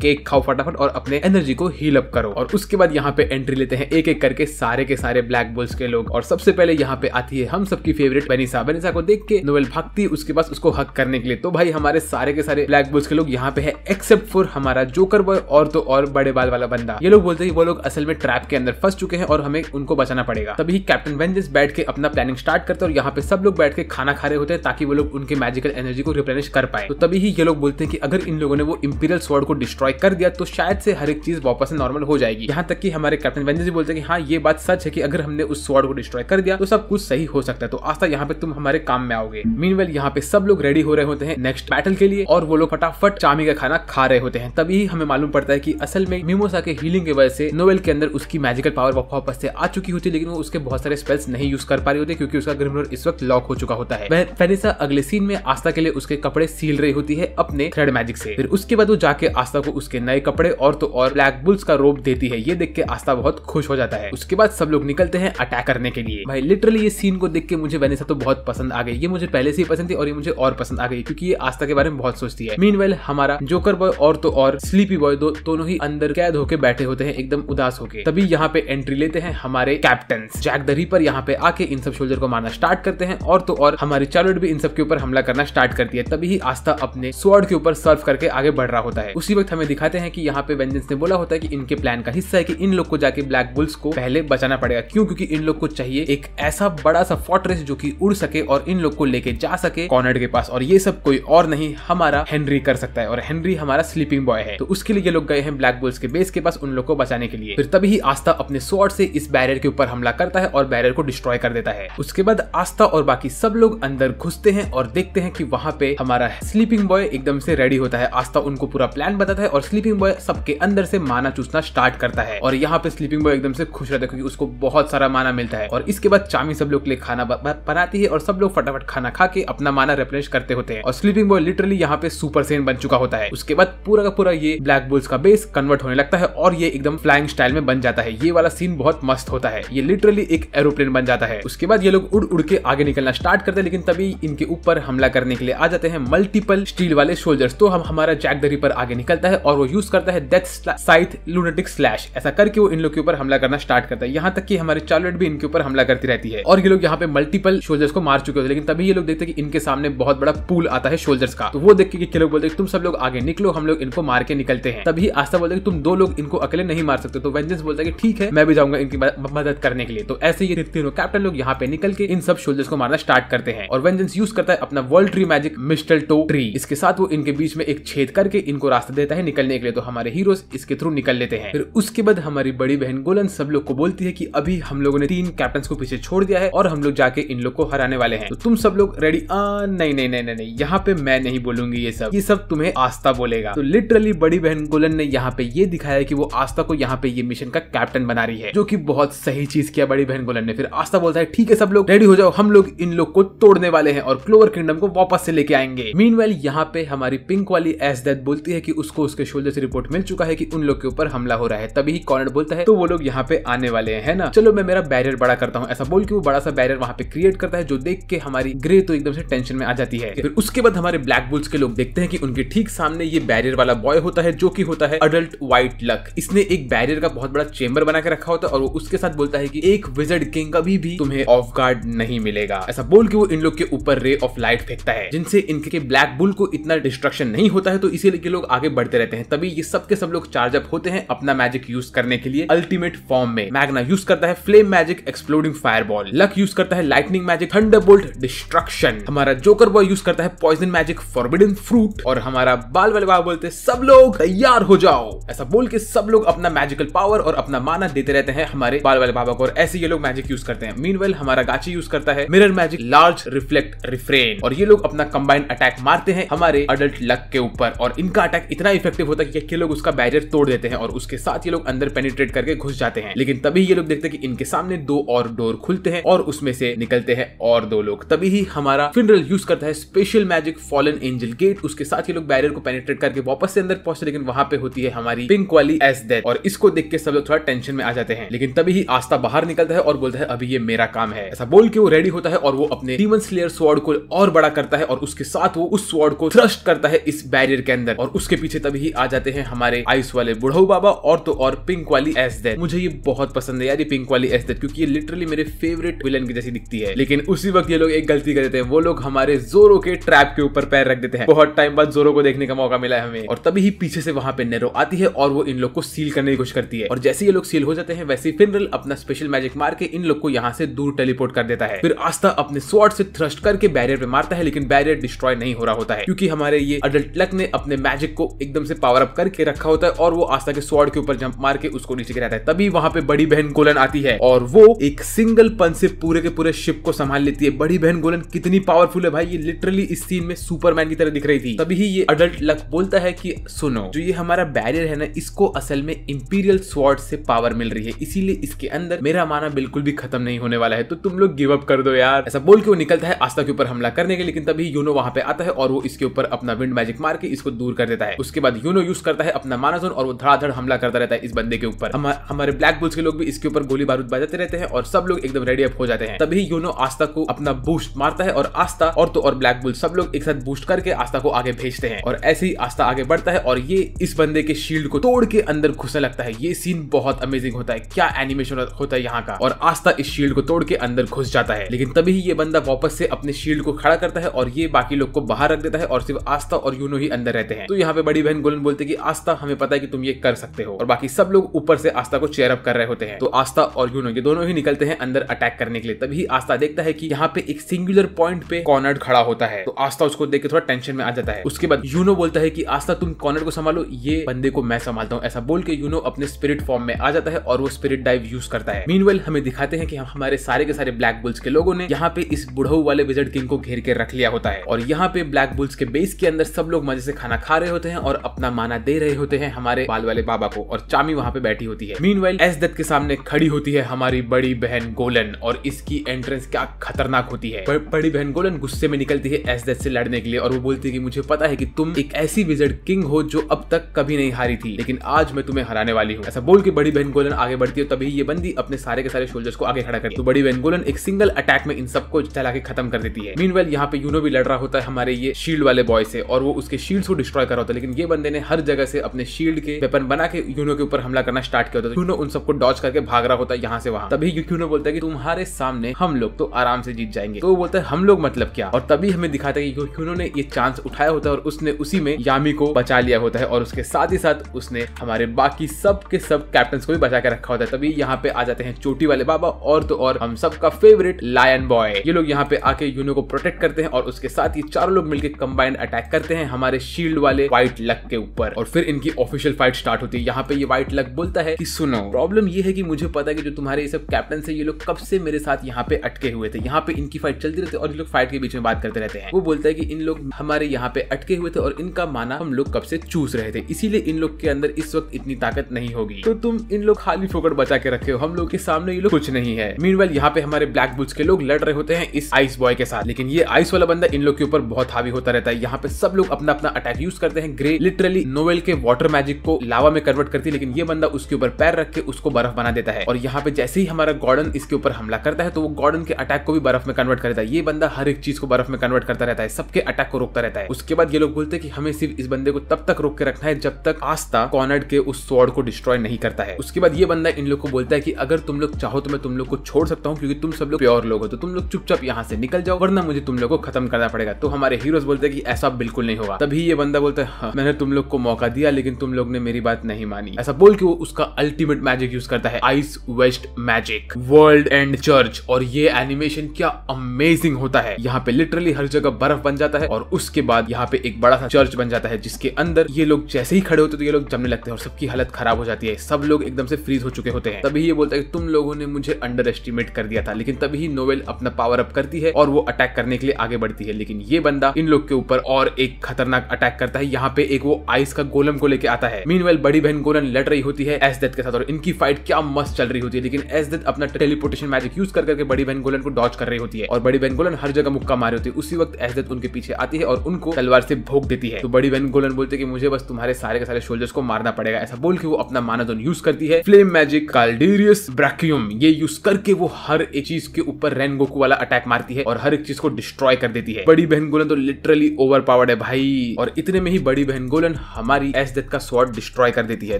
केक खाओ फटाफट और अपने एनर्जी को हील अप करो और उसके बाद यहाँ पे एंट्री लेते हैं एक एक करके सारे के सारे ब्लैक बोल्स के लोग और सबसे पहले यहाँ पे आती है हम सबकी फेवरेट बनीसा बनीसा को देख के नोवेल भागती उसके पास उसको हक करने के लिए तो भाई हमारे सारे के सारे ब्लैक बोल्स के लोग यहाँ पे है एक्सेप्ट फॉर हमारा जोकर बॉय और तो और बड़े बाल वाला बंदा ये लोग बोलते हैं वो लोग असल में ट्रैप के अंदर फंस चुके हैं और हमें उनको बचाना पड़ेगा तभी कैप्टन वेंजेस बैठ के अपना प्लानिंग स्टार्ट करते हैं और यहाँ पे सब लोग बैठ के खाना खा रहे होते हैं ताकि वो लोग उनके मैजिकल एनर्जी को रिप्लेनिश कर पाए तो तभी ही ये लोग बोलते हैं कि अगर इन लोगों ने वो इंपीरियल स्वर्ड को डिस्ट्रॉय कर दिया तो शायद से हर एक चीज वापस नॉर्मल हो जाएगी यहाँ तक कि हमारे कैप्टन वेंजर जी बोलते हैं कि हाँ ये बात सच है कि अगर हमने उस स्वर्ड को डिस्ट्रॉय कर दिया तो सब कुछ सही हो सकता है तो आस्था यहाँ पे तुम हमारे काम में आओगे मीन वेल यहाँ पे सब लोग रेडी हो रहे होते हैं नेक्स्ट बैटल के लिए और वो लोग फटाफट चामी का खाना खा रहे होते हैं तभी हमें मालूम पड़ता है की असल में मिमोसा के हीलिंग की वजह से नोवेल के अंदर उसकी मैजिकल पावर वापस से आ चुकी होती है लेकिन वो उसके बहुत सारे स्पेल्स नहीं यूज कर पा रही होती क्योंकि उसका ग्रिमिनोर इस वक्त लॉक हो चुका होता है फेरिसा अगले सीन में आस्था के लिए उसके कपड़े सील रही होती है अपने थ्रेड रेड मैजिक से फिर उसके बाद वो जाके आस्था को उसके नए कपड़े और तो और ब्लैक बुल्स का रोप देती है ये देख के आस्था बहुत खुश हो जाता है उसके बाद सब लोग निकलते हैं अटैक करने के लिए भाई लिटरली ये सीन को देख के मुझे वैनेसा तो बहुत पसंद आ गई ये मुझे पहले से ही पसंद थी और ये मुझे और पसंद आ गई क्योंकि ये आस्था के बारे में बहुत सोचती है मीन हमारा जोकर बॉय और तो और स्लीपी बॉय दोनों ही अंदर कैद होके बैठे होते हैं एकदम उदास होके तभी यहाँ पे एंट्री लेते हैं हमारे कैप्टन जैक दरी पर यहाँ पे आके इन सब सोल्जर को मारना स्टार्ट करते हैं और तो और हमारी चार्लोट भी इन सब के ऊपर हमला करना स्टार्ट करती है तभी ही आस्था अपने स्वॉर्ड के ऊपर सर्व करके आगे बढ़ रहा होता है उसी वक्त हमें दिखाते हैं कि यहाँ पे वेंजेंस ने बोला होता है कि इनके प्लान का हिस्सा है कि इन लोग को जाके ब्लैक बुल्स को पहले बचाना पड़ेगा क्यों क्योंकि इन लोग को चाहिए एक ऐसा बड़ा सा फोर्ट्रेस जो की उड़ सके और इन लोग को लेके जा सके कॉर्नर के पास और ये सब कोई और नहीं हमारा हेनरी कर सकता है और हेनरी हमारा स्लीपिंग बॉय है तो उसके लिए ये लोग गए हैं ब्लैक बुल्स के बेस के पास उन लोग को बचाने के लिए फिर तभी आस्था अपने स्वॉर्ड से इस बैरियर के ऊपर हमला करता है और बैरियर को डिस्ट्रॉय कर देता है उसके बाद आस्था और बाकी सब लोग अंदर घुसते हैं और देखते हैं कि वहाँ पे हमारा स्लीपिंग बॉय एकदम से रेड रेडी होता है आस्था उनको पूरा प्लान बताता है और स्लीपिंग बॉय सबके अंदर से माना चूसना स्टार्ट करता है और यहाँ पे स्लीपिंग बॉय एकदम से खुश रहता है क्योंकि उसको बहुत सारा माना मिलता है और इसके बाद चामी सब लोग के लिए खाना बनाती है और सब लोग फटाफट खाना खा के अपना माना रिप्लेश करते होते हैं और स्लीपिंग बॉय लिटरली यहाँ पे सुपर सेन बन चुका होता है उसके बाद पूरा का पूरा ये ब्लैक बोल्स का बेस कन्वर्ट होने लगता है और ये एकदम फ्लाइंग स्टाइल में बन जाता है ये वाला सीन बहुत मस्त होता है ये लिटरली एक एरोप्लेन बन जाता है उसके बाद ये लोग उड़ उड़ के आगे निकलना स्टार्ट करते हैं लेकिन तभी इनके ऊपर हमला करने के लिए आ जाते हैं मल्टीपल स्टील वाले सोल्जर प्लेयर्स तो हम हमारा जैक द रिपर आगे निकलता है और वो यूज करता है डेथ साइथ लूनेटिक स्लैश ऐसा करके वो इन लोग के ऊपर हमला करना स्टार्ट करता है यहाँ तक कि हमारे चार्लेट भी इनके ऊपर हमला करती रहती है और ये लोग यहाँ पे मल्टीपल शोल्जर्स को मार चुके होते हैं लेकिन तभी ये लोग देखते हैं कि इनके सामने बहुत बड़ा पुल आता है शोल्जर्स का तो वो देख के लोग बोलते हैं तुम सब लोग आगे निकलो हम लोग इनको मार के निकलते हैं तभी आस्था बोलते हैं तुम दो लोग इनको अकेले नहीं मार सकते तो वेंजेंस बोलता है कि ठीक है मैं भी जाऊंगा इनकी मदद करने के लिए तो ऐसे ये तीनों कैप्टन लोग यहाँ पे निकल के इन सब शोल्जर्स को मारना स्टार्ट करते हैं और वेंजेंस यूज करता है अपना world tree magic mistletoe tree इसके साथ वो इनके बीच में एक छेद करके इनको रास्ता देता है निकलने के लिए तो हमारे हीरो इसके थ्रू निकल लेते हैं फिर उसके बाद हमारी बड़ी बहन गोलन सब लोग को बोलती है की अभी हम लोगों ने तीन कैप्टन को पीछे छोड़ दिया है और हम लोग जाके इन लोग को हराने वाले हैं तो तुम सब लोग रेडी नहीं नहीं नहीं नहीं यहाँ पे मैं नहीं बोलूंगी ये सब ये सब तुम्हें आस्था बोलेगा तो लिटरली बड़ी बहन गोलन ने यहाँ पे ये दिखाया कि वो आस्था को यहाँ पे ये मिशन का कैप्टन बना रही है जो कि बहुत सही चीज किया बड़ी बहन गोलन ने फिर आस्था बोलता है ठीक है सब लोग रेडी हो जाओ हम लोग इन लोग को तोड़ने वाले हैं और क्लोवर किंगडम को वापस से लेके आएंगे मीन यहाँ पे हमारी पिंक वाली एस डेथ बोलती है कि उसको उसके शोल्डर से रिपोर्ट मिल चुका है कि उन लोग के ऊपर हमला हो रहा है तभी कॉर्नर बोलता है तो वो लोग यहाँ पे आने वाले हैं है ना चलो मैं मेरा बैरियर बड़ा करता हूँ ऐसा बोल के वो बड़ा सा बैरियर वहाँ पे क्रिएट करता है जो देख के हमारी ग्रे तो एकदम से टेंशन में आ जाती है फिर उसके बाद हमारे ब्लैक बुल्स के लोग देखते हैं कि उनके ठीक सामने ये बैरियर वाला बॉय होता है जो की होता है अडल्ट व्हाइट लक इसने एक बैरियर का बहुत बड़ा चेम्बर बना के रखा होता है और वो उसके साथ बोलता है की एक विजर्ड किंग कभी भी तुम्हें ऑफ गार्ड नहीं मिलेगा ऐसा बोल के वो इन लोग के ऊपर रे ऑफ लाइट फेंकता है जिनसे इनके ब्लैक बुल को इतना डिस्ट्रक्शन एक्शन नहीं होता है तो इसीलिए लोग आगे बढ़ते रहते हैं तभी ये सब के सब लोग चार्जअप होते हैं अपना मैजिक यूज करने के लिए अल्टीमेट फॉर्म में मैग्ना यूज करता है flame magic exploding fireball Luck use करता है लाइटनिंग मैजिक थंडरबोल्ट डिस्ट्रक्शन हमारा जोकर बॉय यूज करता है पॉइजन मैजिक फॉरबिडन फ्रूट और हमारा बाल वाले बाबा बोलते सब लोग तैयार हो जाओ ऐसा बोल के सब लोग अपना मैजिकल पावर और अपना माना देते रहते हैं हमारे बाल वाले बाबा को और ऐसे ये लोग मैजिक यूज करते हैं मीन हमारा गाची यूज करता है mirror magic large reflect refrain और ये लोग अपना कंबाइंड अटैक मारते हैं हमारे अडल्ट लक के ऊपर और इनका अटैक इतना इफेक्टिव होता है कि ये लोग उसका बैरियर तोड़ देते हैं और उसके साथ ये लोग अंदर पेनिट्रेट करके घुस जाते हैं लेकिन तभी ये लोग देखते हैं कि इनके सामने दो और डोर खुलते हैं और उसमें से निकलते हैं और दो लोग तभी ही हमारा फिनरल यूज करता है special magic fallen angel gate उसके साथ ये लोग बैरियर को पेनिट्रेट करके वापस से अंदर पहुंचते लेकिन वहां पे होती है हमारी पिंक वाली एस डेथ और इसको देख के सब लोग थोड़ा टेंशन में आ जाते हैं लेकिन तभी ही आस्था बाहर निकलता है और बोलता है अभी ये मेरा काम है ऐसा बोल के वो रेडी होता है और वो अपने डीमन स्लेयर स्वॉर्ड को और बड़ा करता है और उसके साथ वो उस स्वॉर्ड को थ्रस्ट करता है है इस बैरियर के अंदर और उसके पीछे तभी आ जाते हैं हमारे आयुष वाले बुढ़ऊ बाबा और तो और पिंक वाली एस दैट मुझे ये बहुत पसंद है यार ये पिंक वाली एस दैट क्योंकि ये लिटरली मेरे फेवरेट विलन की जैसी दिखती है लेकिन उसी वक्त ये लोग एक गलती कर देते हैं वो लोग हमारे जोरो के ट्रैप के ऊपर पैर रख देते हैं बहुत टाइम बाद जोरो को देखने का मौका मिला है हमें और तभी ही पीछे से वहां पे नेरो आती है और वो इन लोग को सील करने की कोशिश करती है और जैसे ये लोग सील हो जाते हैं वैसे फिनरल अपना स्पेशल मैजिक मार के इन लोग को यहाँ से दूर टेलीपोर्ट कर देता है फिर आस्था अपने स्वॉर्ड से थ्रस्ट करके बैरियर पे मारता है लेकिन बैरियर डिस्ट्रॉय नहीं हो रहा होता है क्योंकि हमारे ये अडल्ट लक ने अपने मैजिक को एकदम से पावर अप करके रखा होता है और वो आस्था के स्वॉर्ड के ऊपर जंप मार के उसको नीचे गिराता है तभी वहां पे बड़ी बहन गोलन आती है और वो एक सिंगल पन से पूरे के पूरे शिप को संभाल लेती है बड़ी बहन गोलन कितनी पावरफुल है भाई ये लिटरली इस सीन में सुपरमैन की तरह दिख रही थी तभी ही ये अडल्ट लक बोलता है की सुनो जो ये हमारा बैरियर है ना इसको असल में इंपीरियल स्वॉर्ड से पावर मिल रही है इसीलिए इसके अंदर मेरा माना बिल्कुल भी खत्म नहीं होने वाला है तो तुम लोग गिव अप कर दो यार ऐसा बोल के वो निकलता है आस्था के ऊपर हमला करने के लेकिन तभी यूनो वहां पे आता है और वो इसके ऊपर अपना विंड मैजिक मार के इसको दूर कर देता है उसके बाद यूनो यूज करता है अपना माना और वो धड़ाधड़ हमला करता रहता है इस बंदे के ऊपर हमारे ब्लैक बुल्स के लोग भी इसके ऊपर गोली बारूद बजाते रहते हैं और सब लोग एकदम रेडी अप हो जाते हैं तभी यूनो आस्था को अपना बूस्ट मारता है और आस्था और तो और ब्लैक बुल सब लोग एक साथ बूस्ट करके आस्था को आगे भेजते हैं और ऐसे ही आस्था आगे बढ़ता है और ये इस बंदे के शील्ड को तोड़ के अंदर घुसने लगता है ये सीन बहुत अमेजिंग होता है क्या एनिमेशन होता है यहाँ का और आस्था इस शील्ड को तोड़ के अंदर घुस जाता है लेकिन तभी ये बंदा वापस से अपने शील्ड को खड़ा करता है और ये बाकी लोग को बाहर रख देता है और सिर्फ आस्था और यूनो ही अंदर रहते हैं तो यहाँ पे बड़ी बहन गोलन बोलते की आस्था हमें पता है की तुम ये कर सकते हो और बाकी सब लोग ऊपर से आस्था को चेयरअप कर रहे होते हैं तो आस्था और यूनो ये दोनों ही निकलते हैं अंदर अटैक करने के लिए तभी आस्था देखता है की यहाँ पे एक सिंगुलर पॉइंट पे कॉर्नर खड़ा होता है तो आस्था उसको देख के थोड़ा टेंशन में आ जाता है उसके बाद यूनो बोलता है की आस्था तुम कॉर्नर को संभालो ये बंदे को मैं संभालता हूँ ऐसा बोल के यूनो अपने स्पिरिट फॉर्म में आ जाता है और वो स्पिरिट डाइव यूज करता है मीन हमें दिखाते हैं कि हम हमारे सारे के सारे ब्लैक बुल्स के लोगों ने यहाँ पे इस बुढ़ऊ वाले विजर्ड किंग को घेर के रख लिया होता है और यहाँ पे ब्लैक बुल्स के बेस के अंदर सब लोग मजे से खाना खा रहे होते हैं और अपना माना दे रहे होते हैं हमारे बाल वाले बाबा को और चामी वहां पे बैठी होती है मीन वेल एस दत्त के सामने खड़ी होती है हमारी बड़ी बहन गोलन और इसकी एंट्रेंस क्या खतरनाक होती है बड़ी बहन गोलन गुस्से में निकलती है एस दत्त से लड़ने के लिए और वो बोलती है की मुझे पता है की तुम एक ऐसी विजर्ड किंग हो जो अब तक कभी नहीं हारी थी लेकिन आज मैं तुम्हें हराने वाली हूँ ऐसा बोल के बड़ी बहन गोलन आगे बढ़ती है तभी ये बंदी अपने सारे के सारे सोल्जर्स को आगे खड़ा करती है तो बड़ी बहन गोलन एक सिंगल अटैक में इन सबको चला के खत्म कर देती है मीन वेल यहाँ पे यूनो भी लड़ रहा होता है हमारे ये शील्ड वाले बॉय से और और वो उसके शील्ड को डिस्ट्रॉय कर रहा होता है लेकिन ये बंदे ने हर जगह से अपने शील्ड के वेपन बना के यूनो के ऊपर हमला करना स्टार्ट किया होता है यूनो तो उन सबको डॉच करके भाग रहा होता है यहाँ से वहां तभी यूनो बोलता है कि तुम्हारे सामने हम लोग तो आराम से जीत जाएंगे तो वो बोलता है हम लोग मतलब क्या और तभी हमें दिखाता है कि ने ये चांस उठाया होता है और उसने उसी में यामी को बचा लिया होता है और उसके साथ ही साथ उसने हमारे बाकी सब के सब कैप्टन को भी बचा के रखा होता है तभी यहाँ पे आ जाते हैं चोटी वाले बाबा और तो और हम सबका फेवरेट लायन बॉय ये लोग यहाँ पे आके यूनो को प्रोटेक्ट करते हैं और उसके साथ ही चारों लोग मिलकर कंबाइंड अटैक करते जाते हैं हमारे शील्ड वाले व्हाइट लक के ऊपर और फिर इनकी ऑफिशियल फाइट स्टार्ट होती है यहाँ पे ये व्हाइट लक बोलता है कि सुनो प्रॉब्लम ये है कि मुझे पता है कि जो तुम्हारे ये सब कैप्टन है ये लोग कब से मेरे साथ यहाँ पे अटके हुए थे यहाँ पे इनकी फाइट चलती रहती है और ये लोग फाइट के बीच में बात करते रहते हैं वो बोलता है कि इन लोग हमारे यहाँ पे अटके हुए थे और इनका माना हम लोग कब से चूस रहे थे इसीलिए इन लोग के अंदर इस वक्त इतनी ताकत नहीं होगी तो तुम इन लोग खाली फोकट बचा के रखे हो हम लोग के सामने ये लोग कुछ नहीं है मीन यहाँ पे हमारे ब्लैक बुल्स के लोग लड़ रहे होते हैं इस आइस बॉय के साथ लेकिन ये आइस वाला बंदा इन लोग के ऊपर बहुत हावी होता रहता है यहाँ पे सब लोग अपना अपना अटैक यूज करते हैं ग्रे लिटरली नोवेल के वाटर मैजिक को लावा में कन्वर्ट करती है लेकिन ये बंदा उसके ऊपर पैर रख के उसको बर्फ बना देता है और यहाँ पे जैसे ही हमारा गॉर्डन इसके ऊपर हमला करता है तो वो गॉर्डन के अटैक को भी बर्फ में कन्वर्ट करता है ये बंदा हर एक चीज को बर्फ में कन्वर्ट करता रहता है सबके अटैक को रोकता रहता है उसके बाद ये लोग बोलते हैं कि हमें सिर्फ इस बंदे को तब तक रोक के रखना है जब तक आस्था कॉनर्ड के उस स्वॉर्ड को डिस्ट्रॉय नहीं करता है उसके बाद ये बंदा इन लोग को बोलता है कि अगर तुम लोग चाहो तो मैं तुम लोग को छोड़ सकता हूँ क्योंकि तुम सब लोग प्योर लोग हो तो तुम लोग चुपचाप यहाँ से निकल जाओ वरना मुझे तुम लोग को खत्म करना पड़ेगा तो हमारे हीरोज बोलते हैं कि ऐसा बिल्कुल नहीं होगा तभी ये बंदा बोलता है हाँ, मैंने तुम लोग को मौका दिया लेकिन तुम लोग ने मेरी बात नहीं मानी ऐसा बोल के वो उसका अल्टीमेट मैजिक यूज करता है ice waste magic world end church और ये एनिमेशन क्या अमेजिंग होता है यहाँ पे लिटरली हर जगह बर्फ बन जाता है और उसके बाद यहाँ पे एक बड़ा सा चर्च बन जाता है जिसके अंदर ये लोग जैसे ही खड़े होते तो ये लोग जमने लगते हैं और सबकी हालत खराब हो जाती है सब लोग एकदम से फ्रीज हो चुके होते हैं तभी ये बोलता है तुम लोगों ने मुझे अंडर एस्टिमेट कर दिया था लेकिन तभी नोवेल अपना पावर अप करती है और वो अटैक करने के लिए आगे बढ़ती है लेकिन ये बंदा इन लोग के ऊपर और एक खतरनाक अटैक करता है यहाँ पे एक वो आइस का गोलम को लेकर आता है मीन बड़ी बहन गोलन लड़ रही होती है एसदेत के साथ और इनकी फाइट क्या मस्त चल रही होती है लेकिन एसदेत अपना टेलीपोर्टेशन मैजिक यूज कर करके बड़ी बहन गोलन को डॉच कर रही होती है और बड़ी बहन गोलन हर जगह मुक्का मारे होती है उसी वक्त एसदेत उनके पीछे आती है और उनको तलवार से भोग देती है तो बड़ी बहन गोलन बोलते कि मुझे बस तुम्हारे सारे के सारे सोल्जर्स को मारना पड़ेगा ऐसा बोल के वो अपना मानाजोन यूज करती है फ्लेम मैजिक कालडेरियस ब्रैक्यूम ये यूज करके वो हर एक चीज के ऊपर रेनगोकू वाला अटैक मारती है और हर एक चीज को डिस्ट्रॉय कर देती है बड़ी बहन गोलन तो लिटरली ओवर पावर्ड है भाई और इतने में ही बड़ी बहन गोलन हमारी दत्त का स्वॉर्ड डिस्ट्रॉय कर देती है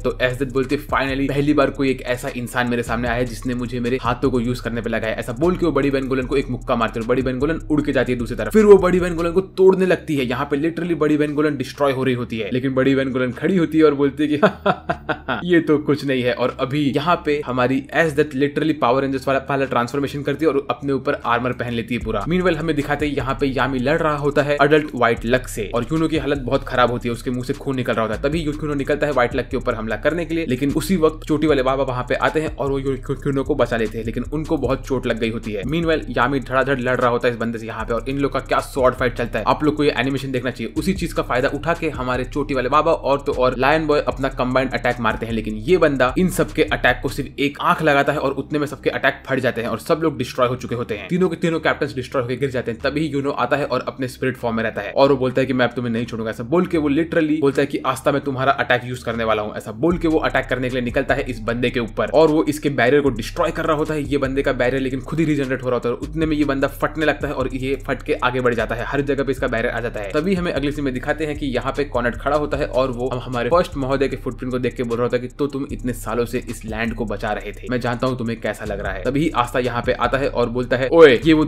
तो दत्त बोलते फाइनली पहली बार कोई एक ऐसा इंसान मेरे सामने आया जिसने मुझे मेरे हाथों को यूज करने पर लगाया ऐसा बोल के वो बड़ी बहन गोलन को एक मुक्का मारती है बड़ी बहन गोलन उड़ के जाती है दूसरी तरफ फिर वो बड़ी बहन गोलन को तोड़ने लगती है यहाँ पे लिटरली बड़ी बहन गोलन डिस्ट्रॉय हो रही होती है लेकिन बड़ी बहन गोलन खड़ी होती है और बोलती है कि ये तो कुछ नहीं है और अभी यहाँ पे हमारी दत्त लिटरली पावर रेंजर्स वाला पहला ट्रांसफॉर्मेशन करती है और अपने ऊपर आर्मर पहन लेती है पूरा मीनवेल हमें दिखाते हैं यहाँ पे यामी लड़ रहा होता है अडल्ट व्हाइट लक से और यूनो की हालत बहुत खराब होती है उसके मुंह से खून निकल रहा होता है तभी यूनो निकलता है व्हाइट लक के ऊपर हमला करने के लिए लेकिन उसी वक्त चोटी वाले बाबा वहां पे आते हैं और वो यूनो को बचा लेते हैं लेकिन उनको बहुत चोट लग गई होती है मीन वेल यामी धड़ाधड़ लड़ रहा होता है इस बंदे से यहाँ पे और इन लोग का क्या शॉर्ट फाइट चलता है आप लोग को ये एनिमेशन देखना चाहिए उसी चीज का फायदा उठा के हमारे चोटी वाले बाबा और तो और लायन बॉय अपना कंबाइंड अटैक मारते हैं लेकिन ये बंदा इन सबके अटैक को सिर्फ एक आंख लगाता है और उतने में सबके अटैक फट जाते हैं और सब लोग डिस्ट्रॉय हो चुके होते हैं तीनों के तीनों कैप्टन डिस्ट्रॉय होकर गिर जाते हैं तभी यूनो आता है और अपने स्पिरिट फॉर्म में रहता है और वो बोलता है कि मैं अब तुम्हें नहीं छोड़ूंगा ऐसा बोल के वो लिटरली बोलता है कि आस्था में तुम्हारा अटैक यूज करने वाला हूँ ऐसा बोल के वो अटैक करने के लिए निकलता है इस बंदे के ऊपर और वो इसके बैरियर को डिस्ट्रॉय कर रहा होता है ये बंदे का बैरियर लेकिन खुद ही रिजनरेट हो रहा होता है उतने में ये बंदा फटने लगता है और ये फट के आगे बढ़ जाता है हर जगह पे इसका बैरियर आ जाता है तभी हमें अगले सीन में दिखाते हैं कि यहाँ पे कॉनेट खड़ा होता है और वो हमारे फर्स्ट महोदय के फुटप्रिंट को देख के बोल रहा होता है कि तो तुम इतने सालों से इस लैंड को बचा रहे थे मैं जानता हूँ तुम्हें कैसा लग रहा है तभी आस्था यहाँ पे आता है और बोलता है ओए ये वो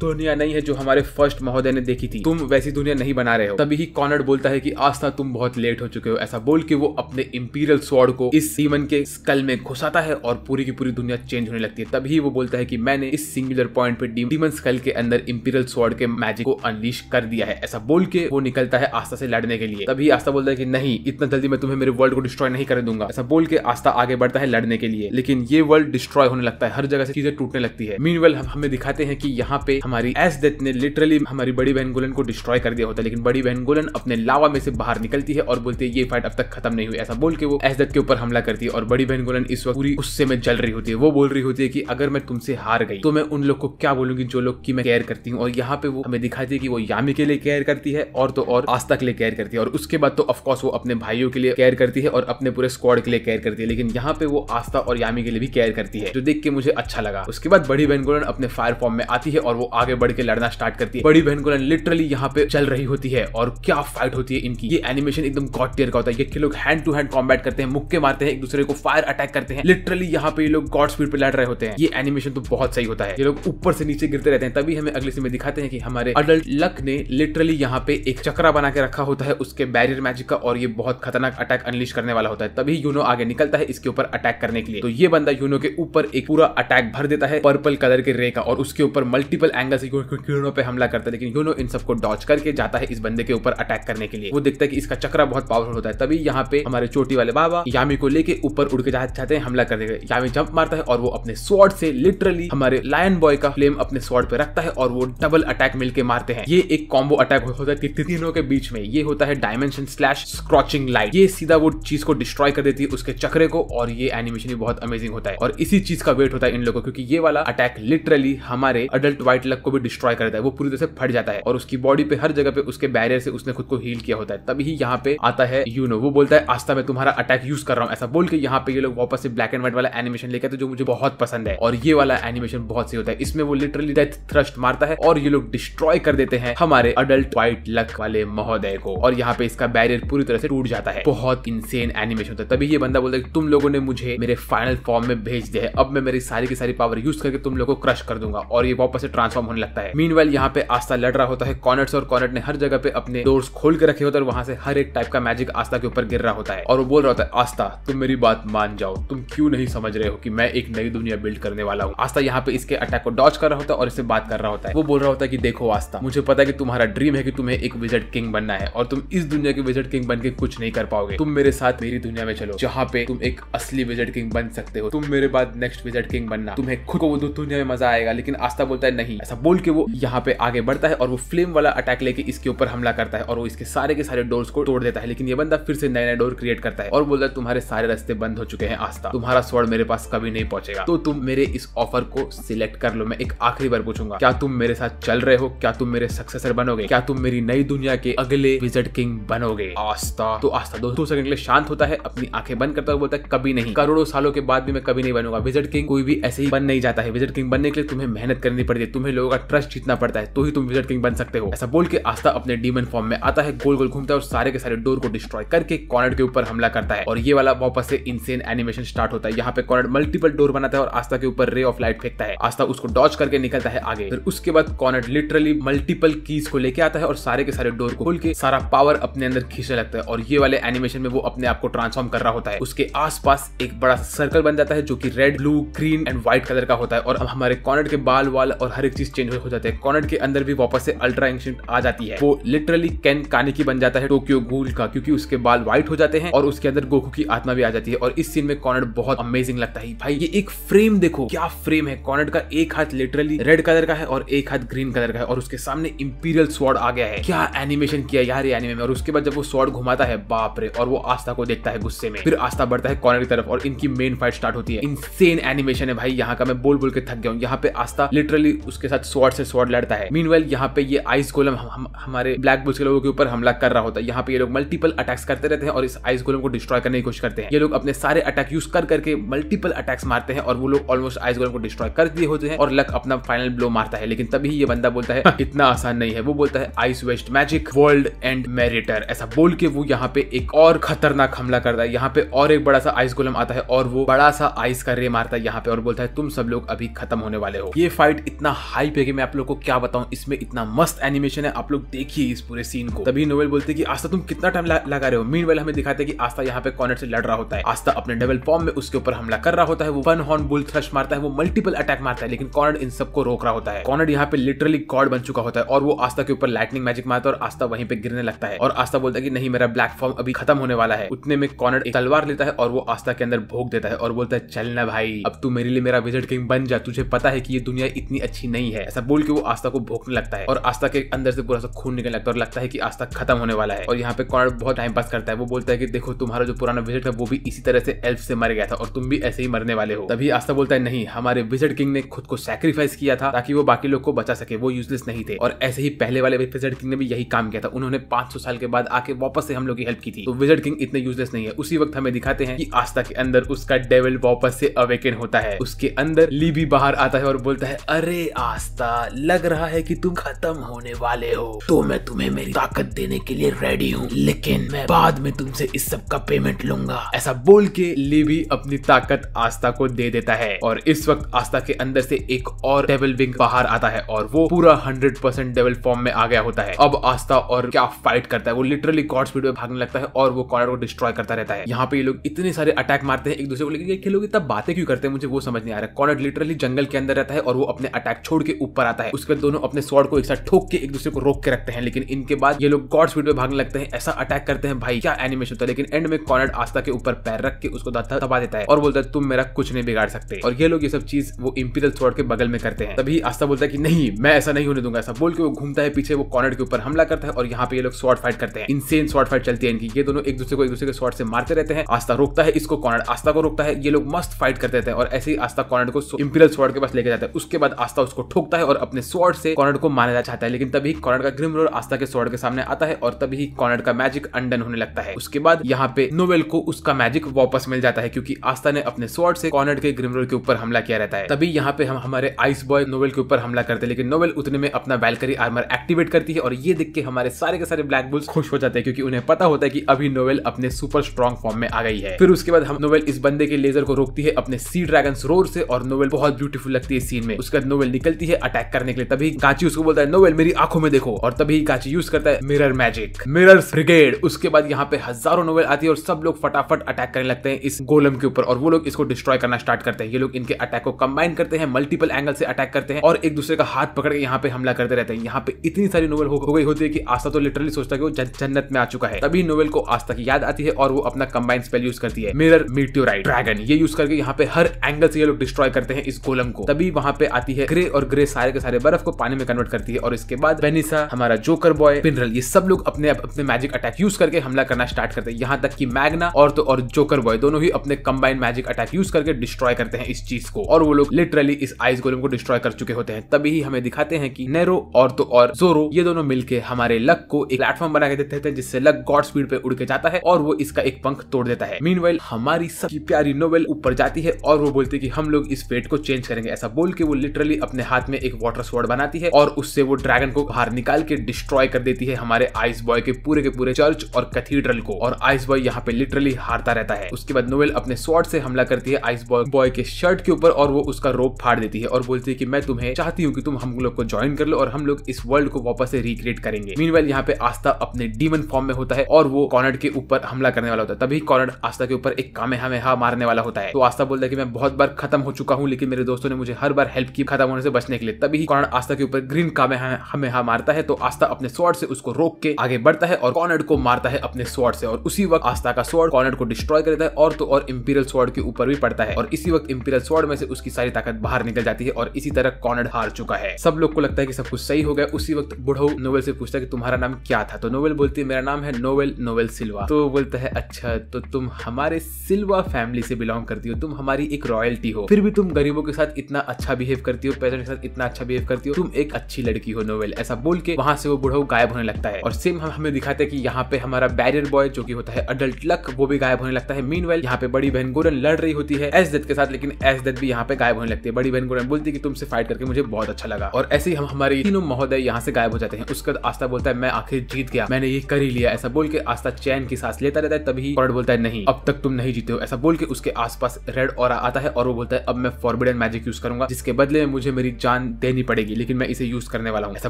दुनिया नहीं है जो हमारे फर्स्ट महोदय ने देखी थी तुम वैसी दुनिया नहीं बना रहे हो तभी ही कॉनर्ड बोलता है कि आस्था तुम बहुत लेट हो चुके हो ऐसा बोल के वो अपने इंपीरियल स्वॉर्ड को इस सीमन के स्कल में घुसाता है और पूरी की पूरी दुनिया चेंज होने लगती है तभी वो बोलता है की मैंने इस सिंगुलर पॉइंट पे डीमन स्कल के अंदर इंपीरियल स्वॉर्ड के मैजिक को अनलीश कर दिया है ऐसा बोल के वो निकलता है आस्था से लड़ने के लिए तभी आस्था बोलता है की नहीं इतना जल्दी मैं तुम्हें मेरे वर्ल्ड को डिस्ट्रॉय नहीं कर दूंगा ऐसा बोल के आस्था आगे बढ़ता है लड़ने के लिए लेकिन ये वर्ल्ड डिस्ट्रॉय होने लगता है हर जगह से चीजें टूटने लगती है मीन हमें दिखाते हैं कि यहाँ पे हमारी एस डेथ ने लिटरली हमारी बड़ी बहन गोलन को डिस्ट्रॉय कर दिया होता लेकिन बड़ी बहन गोलन अपने लावा में से बाहर निकलती है और बोलती है ये फाइट अब तक खत्म नहीं हुई ऐसा बोल के वो एस डेथ के ऊपर हमला करती है और बड़ी बहन गोलन इस वक्त पूरी गुस्से में जल रही होती है वो बोल रही होती है कि अगर मैं तुमसे हार गई तो मैं उन लोग को क्या बोलूंगी जो लोग की मैं केयर करती हूँ और यहाँ पे वो हमें दिखाती है कि वो यामी के लिए केयर करती है और तो और आस्था के लिए केयर करती है और उसके बाद तो ऑफकोर्स वो अपने भाइयों के लिए केयर करती है और अपने पूरे स्क्वाड के लिए केयर करती है लेकिन यहाँ पे वो आस्था और यामी के लिए भी केयर करती है जो देख के मुझे अच्छा लगा उसके बाद बड़ी बहन गोलन अपने फायर फॉर्म में आती है और वो आगे बढ़ के लड़ना स्टार्ट करती है बड़ी बहन को लिटरली यहाँ पे चल रही होती है और क्या फाइट होती है इनकी ये एनिमेशन एकदम गॉड टियर का होता है ये लोग हैंड टू हैंड कॉम्बैट करते हैं मुक्के मारते हैं एक दूसरे को फायर अटैक करते हैं लिटरली यहाँ पे ये लोग गॉड स्पीड पे लड़ रहे होते हैं ये एनिमेशन तो बहुत सही होता है ये लोग ऊपर से नीचे गिरते रहते हैं तभी हमें अगले समय दिखाते हैं कि हमारे अडल्ट लक ने लिटरली यहाँ पे एक चक्रा बना के रखा होता है उसके बैरियर मैजिक का और ये बहुत खतरनाक अटैक अनलिश करने वाला होता है तभी यूनो आगे निकलता है इसके ऊपर अटैक करने के लिए तो ये बंदा यूनो के ऊपर एक पूरा अटैक भर देता है पर्पल कलर के रे का और उसके ऊपर मल्टीपल एंगल एंगल से क्यूनो पे हमला करता है लेकिन यूनो इन सबको डॉच करके जाता है इस बंदे के ऊपर अटैक करने के लिए वो देखता है कि इसका चक्रा बहुत पावरफुल होता है तभी यहाँ पे हमारे चोटी वाले बाबा यामी को लेके ऊपर उड़ के जाते हैं हमला करने के लिए यामी जंप मारता है और वो अपने स्वॉर्ड से लिटरली हमारे लायन बॉय का फ्लेम अपने स्वॉर्ड पे रखता है और वो डबल अटैक मिलकर मारते हैं ये एक कॉम्बो अटैक होता है तीनों के बीच में ये होता है डायमेंशन स्लैश स्क्रॉचिंग लाइट ये सीधा वो चीज को डिस्ट्रॉय कर देती है उसके चक्रे को और ये एनिमेशन भी बहुत अमेजिंग होता है और इसी चीज का वेट होता है इन लोगों क्योंकि ये वाला अटैक लिटरली हमारे अडल्ट व्हाइट लग तक को भी डिस्ट्रॉय कर देता है वो पूरी तरह से फट जाता है और उसकी बॉडी पे हर जगह पे उसके बैरियर से उसने खुद को हील किया होता है तभी यहाँ पे आता है यू नो वो बोलता है आस्था में तुम्हारा अटैक यूज कर रहा हूँ ऐसा बोल के यहाँ पे ये लोग वापस से ब्लैक एंड व्हाइट वाला एनिमेशन लेकर जो मुझे बहुत पसंद है और ये वाला एनिमेशन बहुत सही होता है इसमें वो लिटरली डेथ थ्रस्ट मारता है और ये लोग डिस्ट्रॉय कर देते हैं हमारे अडल्ट व्हाइट लक वाले महोदय को और यहाँ पे इसका बैरियर पूरी तरह से टूट जाता है बहुत इंसेन एनिमेशन होता है तभी ये बंदा बोलता है तुम लोगों ने मुझे मेरे फाइनल फॉर्म में भेज दिया है अब मैं मेरी सारी की सारी पावर यूज करके तुम लोग को क्रश कर दूंगा और ये वापस से ट्रांसफॉर्म होने लगता है मीन वेल यहाँ पे आस्था लड़ रहा होता है कॉनट्स और कॉनट ने हर जगह पे अपने डोर्स खोल के रखे होते हैं और वहां से हर एक टाइप का मैजिक आस्था के ऊपर गिर रहा होता है और वो बोल रहा होता है आस्था तुम मेरी बात मान जाओ तुम क्यों नहीं समझ रहे हो कि मैं एक नई दुनिया बिल्ड करने वाला हूँ आस्था यहाँ पे इसके अटैक को डॉच कर रहा होता है और इससे बात कर रहा होता है वो बोल रहा होता है कि देखो आस्था मुझे पता है कि तुम्हारा ड्रीम है कि तुम्हें एक विजट किंग बनना है और तुम इस दुनिया के विजट किंग बन के कुछ नहीं कर पाओगे तुम मेरे साथ मेरी दुनिया में चलो जहाँ पे तुम एक असली विजट किंग बन सकते हो तुम मेरे बाद नेक्स्ट विजट किंग बनना तुम्हें खुद को वो दुनिया में मजा आएगा लेकिन आस्था बोलता है नहीं ऐसा बोल के वो यहाँ पे आगे बढ़ता है और वो फ्लेम वाला अटैक लेके इसके ऊपर हमला करता है और वो इसके सारे के सारे डोर्स को तोड़ देता है लेकिन ये बंदा फिर से नए नए डोर क्रिएट करता है और बोलता है तुम्हारे सारे रास्ते बंद हो चुके हैं आस्था तुम्हारा स्वर्ड मेरे पास कभी नहीं पहुंचेगा तो तुम मेरे इस ऑफर को सिलेक्ट कर लो मैं एक आखिरी बार पूछूंगा क्या तुम मेरे साथ चल रहे हो क्या तुम मेरे सक्सेसर बनोगे क्या तुम मेरी नई दुनिया के अगले विजट किंग बनोगे आस्था तो आस्था दो, सेकंड के लिए शांत होता है अपनी आंखें बंद करता है बोलता है कभी नहीं करोड़ों सालों के बाद भी मैं कभी नहीं बनूंगा विजट किंग कोई भी ऐसे ही बन नहीं जाता है विजट किंग बनने के लिए तुम्हें मेहनत करनी पड़ती है तुम्हें लोग लोगों का ट्रस्ट जीतना पड़ता है तो ही तुम विजट किंग बन सकते हो ऐसा बोल के आस्था अपने डीमन फॉर्म में आता है गोल गोल घूमता है और सारे के सारे डोर को डिस्ट्रॉय करके कॉर्नर के ऊपर हमला करता है और ये वाला वापस से इनसेन एनिमेशन स्टार्ट होता है यहाँ पे कॉर्नर मल्टीपल डोर बनाता है और आस्था के ऊपर रे ऑफ लाइट फेंकता है आस्था उसको डॉच करके निकलता है आगे फिर उसके बाद कॉर्नर लिटरली मल्टीपल कीज को लेके आता है और सारे के सारे डोर को खोल के सारा पावर अपने अंदर खींचने लगता है और ये वाले एनिमेशन में वो अपने आप को ट्रांसफॉर्म कर रहा होता है उसके आसपास एक बड़ा सर्कल बन जाता है जो की red blue green and white colour का होता है और हमारे कॉर्नर के बाल वाल और हर एक चीज एबिलिटीज चेंज हो जाते हैं कॉनड के अंदर भी वापस से अल्ट्रा एंशियंट आ जाती है वो लिटरली कैन काने की बन जाता है टोक्यो गोल का क्योंकि उसके बाल व्हाइट हो जाते हैं और उसके अंदर गोकू की आत्मा भी आ जाती है और इस सीन में कॉनड बहुत अमेजिंग लगता है भाई ये एक फ्रेम देखो क्या फ्रेम है कॉनड का एक हाथ लिटरली रेड कलर का है और एक हाथ ग्रीन कलर का है और उसके सामने इंपीरियल स्वॉर्ड आ गया है क्या एनिमेशन किया यार ये एनिमे में और उसके बाद जब वो स्वॉर्ड घुमाता है बाप रे और वो आस्था को देखता है गुस्से में फिर आस्था बढ़ता है कॉर्नर की तरफ और इनकी मेन फाइट स्टार्ट होती है इनसेन एनिमेशन है भाई यहाँ का मैं बोल बोल के थक गया हूँ यहाँ पे आस्था लिटरली उसके साथ साथ स्वॉर्ड से स्वॉर्ड लड़ता है मीन यहाँ पे ये आइस गोलम हम, हम, हमारे ब्लैक बुज के लोगों के ऊपर हमला कर रहा होता है यहाँ पे ये लोग मल्टीपल अटैक्स करते रहते हैं और इस आइस गोलम को डिस्ट्रॉय करने की कोशिश करते हैं ये लोग अपने सारे अटैक यूज कर करके मल्टीपल अटैक्स मारते हैं और वो लोग ऑलमोस्ट आइस गोलम को डिस्ट्रॉय कर दिए होते हैं और लक अपना फाइनल ब्लो मारता है लेकिन तभी ये बंदा बोलता है हाँ, इतना आसान नहीं है वो बोलता है ice waste magic world end मेरिटर ऐसा बोल के वो यहाँ पे एक और खतरनाक हमला करता है यहाँ पे और एक बड़ा सा आइस गोलम आता है और वो बड़ा सा आइस का रे मारता है यहाँ पे और बोलता है तुम सब लोग अभी खत्म होने वाले हो ये फाइट इतना हाई हाइप है कि मैं आप लोग को क्या बताऊं इसमें इतना मस्त एनिमेशन है आप लोग देखिए इस पूरे सीन को तभी नोवेल बोलते कि आस्था तुम कितना टाइम लगा रहे हो मीन हमें दिखाते कि आस्था यहाँ पे कॉर्नर से लड़ रहा होता है आस्था अपने डबल फॉर्म में उसके ऊपर हमला कर रहा होता है वो वन हॉर्न बुल थ्रश मारता है वो मल्टीपल अटैक मारता है लेकिन कॉर्नर इन सबको रोक रहा होता है कॉर्नर यहाँ पे लिटरली गॉड बन चुका होता है और वो आस्था के ऊपर लाइटनिंग मैजिक मारता है और आस्था वहीं पे गिरने लगता है और आस्था बोलता है कि नहीं मेरा ब्लैक फॉर्म अभी खत्म होने वाला है उतने में कॉर्नर एक तलवार लेता है और वो आस्था के अंदर भोग देता है और बोलता है चलना भाई अब तू मेरे लिए मेरा विजिट किंग बन जा तुझे पता है कि ये दुनिया इतनी अच्छी नहीं है है ऐसा बोल के वो आस्था को भोकने लगता है और आस्था के अंदर से पूरा सा खून निकलने लगता है और लगता है कि आस्था खत्म होने वाला है और यहाँ पे कॉर्ड बहुत टाइम पास करता है वो बोलता है कि देखो तुम्हारा जो पुराना विजिट है वो भी इसी तरह से एल्फ से मर गया था और तुम भी ऐसे ही मरने वाले हो तभी आस्था बोलता है नहीं हमारे विजिट किंग ने खुद को सेक्रीफाइस किया था ताकि वो बाकी लोग को बचा सके वो यूजलेस नहीं थे और ऐसे ही पहले वाले विजिट किंग ने भी यही काम किया था उन्होंने पांच साल के बाद आके वापस से हम लोग की हेल्प की थी तो विजिट किंग इतने यूजलेस नहीं है उसी वक्त हमें दिखाते हैं कि आस्था के अंदर उसका डेविल वापस से अवेकन होता है उसके अंदर ली भी बाहर आता है और बोलता है अरे आस्था रास्ता लग रहा है कि तुम खत्म होने वाले हो तो मैं तुम्हें मेरी ताकत देने के लिए रेडी हूँ लेकिन मैं बाद में तुमसे इस सब का पेमेंट लूंगा ऐसा बोल के लिवी अपनी ताकत आस्था को दे देता है और इस वक्त आस्था के अंदर से एक और डेवल विंग बाहर आता है और वो पूरा हंड्रेड परसेंट डेवल फॉर्म में आ गया होता है अब आस्था और क्या फाइट करता है वो लिटरली गॉड स्पीड में भागने लगता है और वो कॉर्नर को डिस्ट्रॉय करता रहता है यहाँ पे ये लोग इतने सारे अटैक मारते हैं एक दूसरे को लेकिन खेलोगे तब बातें क्यों करते हैं मुझे वो समझ नहीं आ रहा है कॉर्नर लिटरली जंगल के अंदर रहता है और वो अपने अटैक छोड़ के ऊपर आता है उसके बाद दोनों अपने स्वॉर्ड को एक साथ ठोक के एक दूसरे को रोक के रखते हैं लेकिन इनके बाद ये लोग गॉड स्पीड में भागने लगते हैं ऐसा अटैक करते हैं भाई क्या एनिमेशन था लेकिन एंड में कॉनर्ड आस्था के ऊपर पैर रख के उसको दाता दबा देता है और बोलता है तुम मेरा कुछ नहीं बिगाड़ सकते और ये लोग ये सब चीज वो इंपीरियल स्वॉर्ड के बगल में करते हैं तभी आस्था बोलता है की नहीं मैं ऐसा नहीं होने दूंगा ऐसा बोल के वो घूमता है पीछे वो कॉनर्ड के ऊपर हमला करता है और यहाँ पे ये लोग स्वॉर्ड फाइट करते हैं इनसेन स्वॉर्ड फाइट चलती है इनकी ये दोनों एक दूसरे को एक दूसरे के स्वॉर्ड से मारते रहते हैं आस्था रोकता है इसको कॉनर्ड आस्था को रोकता है ये लोग मस्त फाइट करते हैं और ऐसे ही आस्था कॉनर्ड को इंपीरियल स्वॉर्ड के पास लेके जाता है उसके बाद आस्था उसको ठोक ठोकता है और अपने स्वॉर्ड से कॉनर्ड को मारना चाहता है लेकिन तभी कॉर्नर का ग्रिम रोड आस्था के स्वॉर्ड के सामने आता है और तभी कॉर्नर का मैजिक अंडन होने लगता है उसके बाद यहाँ पे नोवेल को उसका मैजिक वापस मिल जाता है क्योंकि आस्था ने अपने स्वॉर्ड से कॉर्नर के ग्रिमरोल के ऊपर हमला किया रहता है तभी यहाँ पे हम हमारे आइस बॉय नोवेल के ऊपर हमला करते हैं लेकिन नोवेल उतने में अपना वेलकरी आर्मर एक्टिवेट करती है और ये देख के हमारे सारे के सारे ब्लैक बुल्स खुश हो जाते हैं क्योंकि उन्हें पता होता है की अभी नोवेल अपने सुपर स्ट्रॉन्ग फॉर्म में आ गई है फिर उसके बाद हम नोवेल इस बंदे के लेजर को रोकती है अपने सी ड्रैगन रोर से और नोवेल बहुत ब्यूटीफुल लगती है सीन में उसके बाद नोवेल निकलती है अटैक करने के लिए तभी काची उसको बोलता है नोवेल मेरी आंखों में देखो और तभी काची यूज करता है मिरर मैजिक मिरर ब्रिगेड उसके बाद यहाँ पे हजारों नोवेल आती है और सब लोग फटाफट अटैक करने लगते हैं इस गोलम के ऊपर और वो लोग इसको डिस्ट्रॉय करना स्टार्ट करते हैं ये लोग इनके अटैक को कंबाइन करते हैं मल्टीपल एंगल से अटैक करते हैं और एक दूसरे का हाथ पकड़ के यहाँ पे हमला करते रहते हैं यहाँ पे इतनी सारी नोवेल हो, गई होती है की आस्था तो लिटरली सोचता है वो जन्नत में आ चुका है तभी नोवेल को आस्था की याद आती है और वो अपना कंबाइन स्पेल यूज करती है मिरर मीटियोराइट ड्रैगन ये यूज करके यहाँ पे हर एंगल से ये लोग डिस्ट्रॉय करते हैं इस गोलम को तभी वहां पे आती है ग्रे और ग्रे सारे के सारे बर्फ को पानी में कन्वर्ट करती है और इसके बाद वेनिसा हमारा जोकर बॉय पिनरल ये सब लोग अपने अपने मैजिक अटैक यूज करके हमला करना स्टार्ट करते हैं यहाँ तक की मैगना और तो और जोकर बॉय दोनों ही अपने कंबाइंड मैजिक अटैक यूज करके डिस्ट्रॉय करते हैं इस चीज को और वो लोग लिटरली इस आइस गोलम को डिस्ट्रॉय कर चुके होते हैं तभी ही हमें दिखाते हैं कि नेरो और तो और जोरो ये दोनों मिलकर हमारे लक को एक प्लेटफॉर्म बना के देते हैं जिससे लक गॉड स्पीड पे उड़ के जाता है और वो इसका एक पंख तोड़ देता है मीन हमारी सबकी प्यारी नोवेल ऊपर जाती है और वो बोलती है कि हम लोग इस फेट को चेंज करेंगे ऐसा बोल के वो लिटरली अपने हाथ में एक वाटर स्वर्ड बनाती है और उससे वो ड्रैगन को बाहर निकाल के डिस्ट्रॉय कर देती है हमारे आइस बॉय के पूरे के पूरे चर्च और कैथीड्रल को और आइस बॉय यहाँ पे लिटरली हारता रहता है उसके बाद नोवेल अपने स्वर्ड से हमला करती है आइस बॉय बॉय के शर्ट के ऊपर और वो उसका रोप फाड़ देती है और बोलती है की मैं तुम्हें चाहती हूँ की तुम हम लोग को ज्वाइन कर लो और हम लोग इस वर्ल्ड को वापस से रिक्रिएट करेंगे मीन यहाँ पे आस्था अपने डीमन फॉर्म में होता है और वो कॉनर्ड के ऊपर हमला करने वाला होता है तभी कॉनर्ड आस्था के ऊपर एक कामे हमें मारने वाला होता है तो आस्था बोलता है की मैं बहुत बार खत्म हो चुका हूँ लेकिन मेरे दोस्तों ने मुझे हर बार हेल्प की खत्म होने से बचने के लिए तभी ही कॉनर आस्था के ऊपर ग्रीन कामे हमें हा मारता है तो आस्था अपने स्वॉर्ड से उसको रोक के आगे बढ़ता है और कॉनर को मारता है अपने स्वॉर्ड से और उसी वक्त आस्था का स्वॉर्ड कॉनर को डिस्ट्रॉय कर देता है और तो और इम्पीरियल स्वॉर्ड के ऊपर भी पड़ता है और इसी वक्त इम्पीरियल स्वॉर्ड में से उसकी सारी ताकत बाहर निकल जाती है और इसी तरह कॉनर हार चुका है सब लोग को लगता है कि सब कुछ सही हो गया उसी वक्त बुढ़ो नोवेल से पूछता है कि तुम्हारा नाम क्या था तो नोवेल बोलती है मेरा नाम है नोवेल नोवेल सिल्वा तो बोलता है अच्छा तो तुम हमारे सिल्वा फैमिली से बिलोंग करती हो तुम हमारी एक रॉयल्टी हो फिर भी तुम गरीबों के साथ इतना अच्छा बिहेव करती हो पैसों के साथ कितना अच्छा बिहेव करती हो तुम एक अच्छी लड़की हो नोवेल ऐसा बोल के वहां से वो बुढ़ऊ गायब होने लगता है और सेम हम हमें दिखाते हैं कि यहाँ पे हमारा बैरियर बॉय जो कि होता है अडल्ट लक वो भी गायब होने लगता है मीन वेल यहाँ पे बड़ी बहन गोरन लड़ रही होती है एस दत्त के साथ लेकिन एस दत्त भी यहाँ पे गायब होने लगती है बड़ी बहन गोरन बोलती है कि तुमसे फाइट करके मुझे बहुत अच्छा लगा और ऐसे ही हम हमारे तीनों महोदय यहाँ से गायब हो जाते हैं उसका आस्था बोलता है मैं आखिर जीत गया मैंने ये कर ही लिया ऐसा बोल के आस्था चैन की सांस लेता रहता है तभी कॉर्ड बोलता है नहीं अब तक तुम नहीं जीते हो ऐसा बोल के उसके आसपास रेड और आता है और वो बोलता है अब मैं फॉरबिडन मैजिक यूज करूंगा जिसके बदले में मुझे मेरी जान जान देनी पड़ेगी लेकिन मैं इसे यूज करने वाला हूँ ऐसा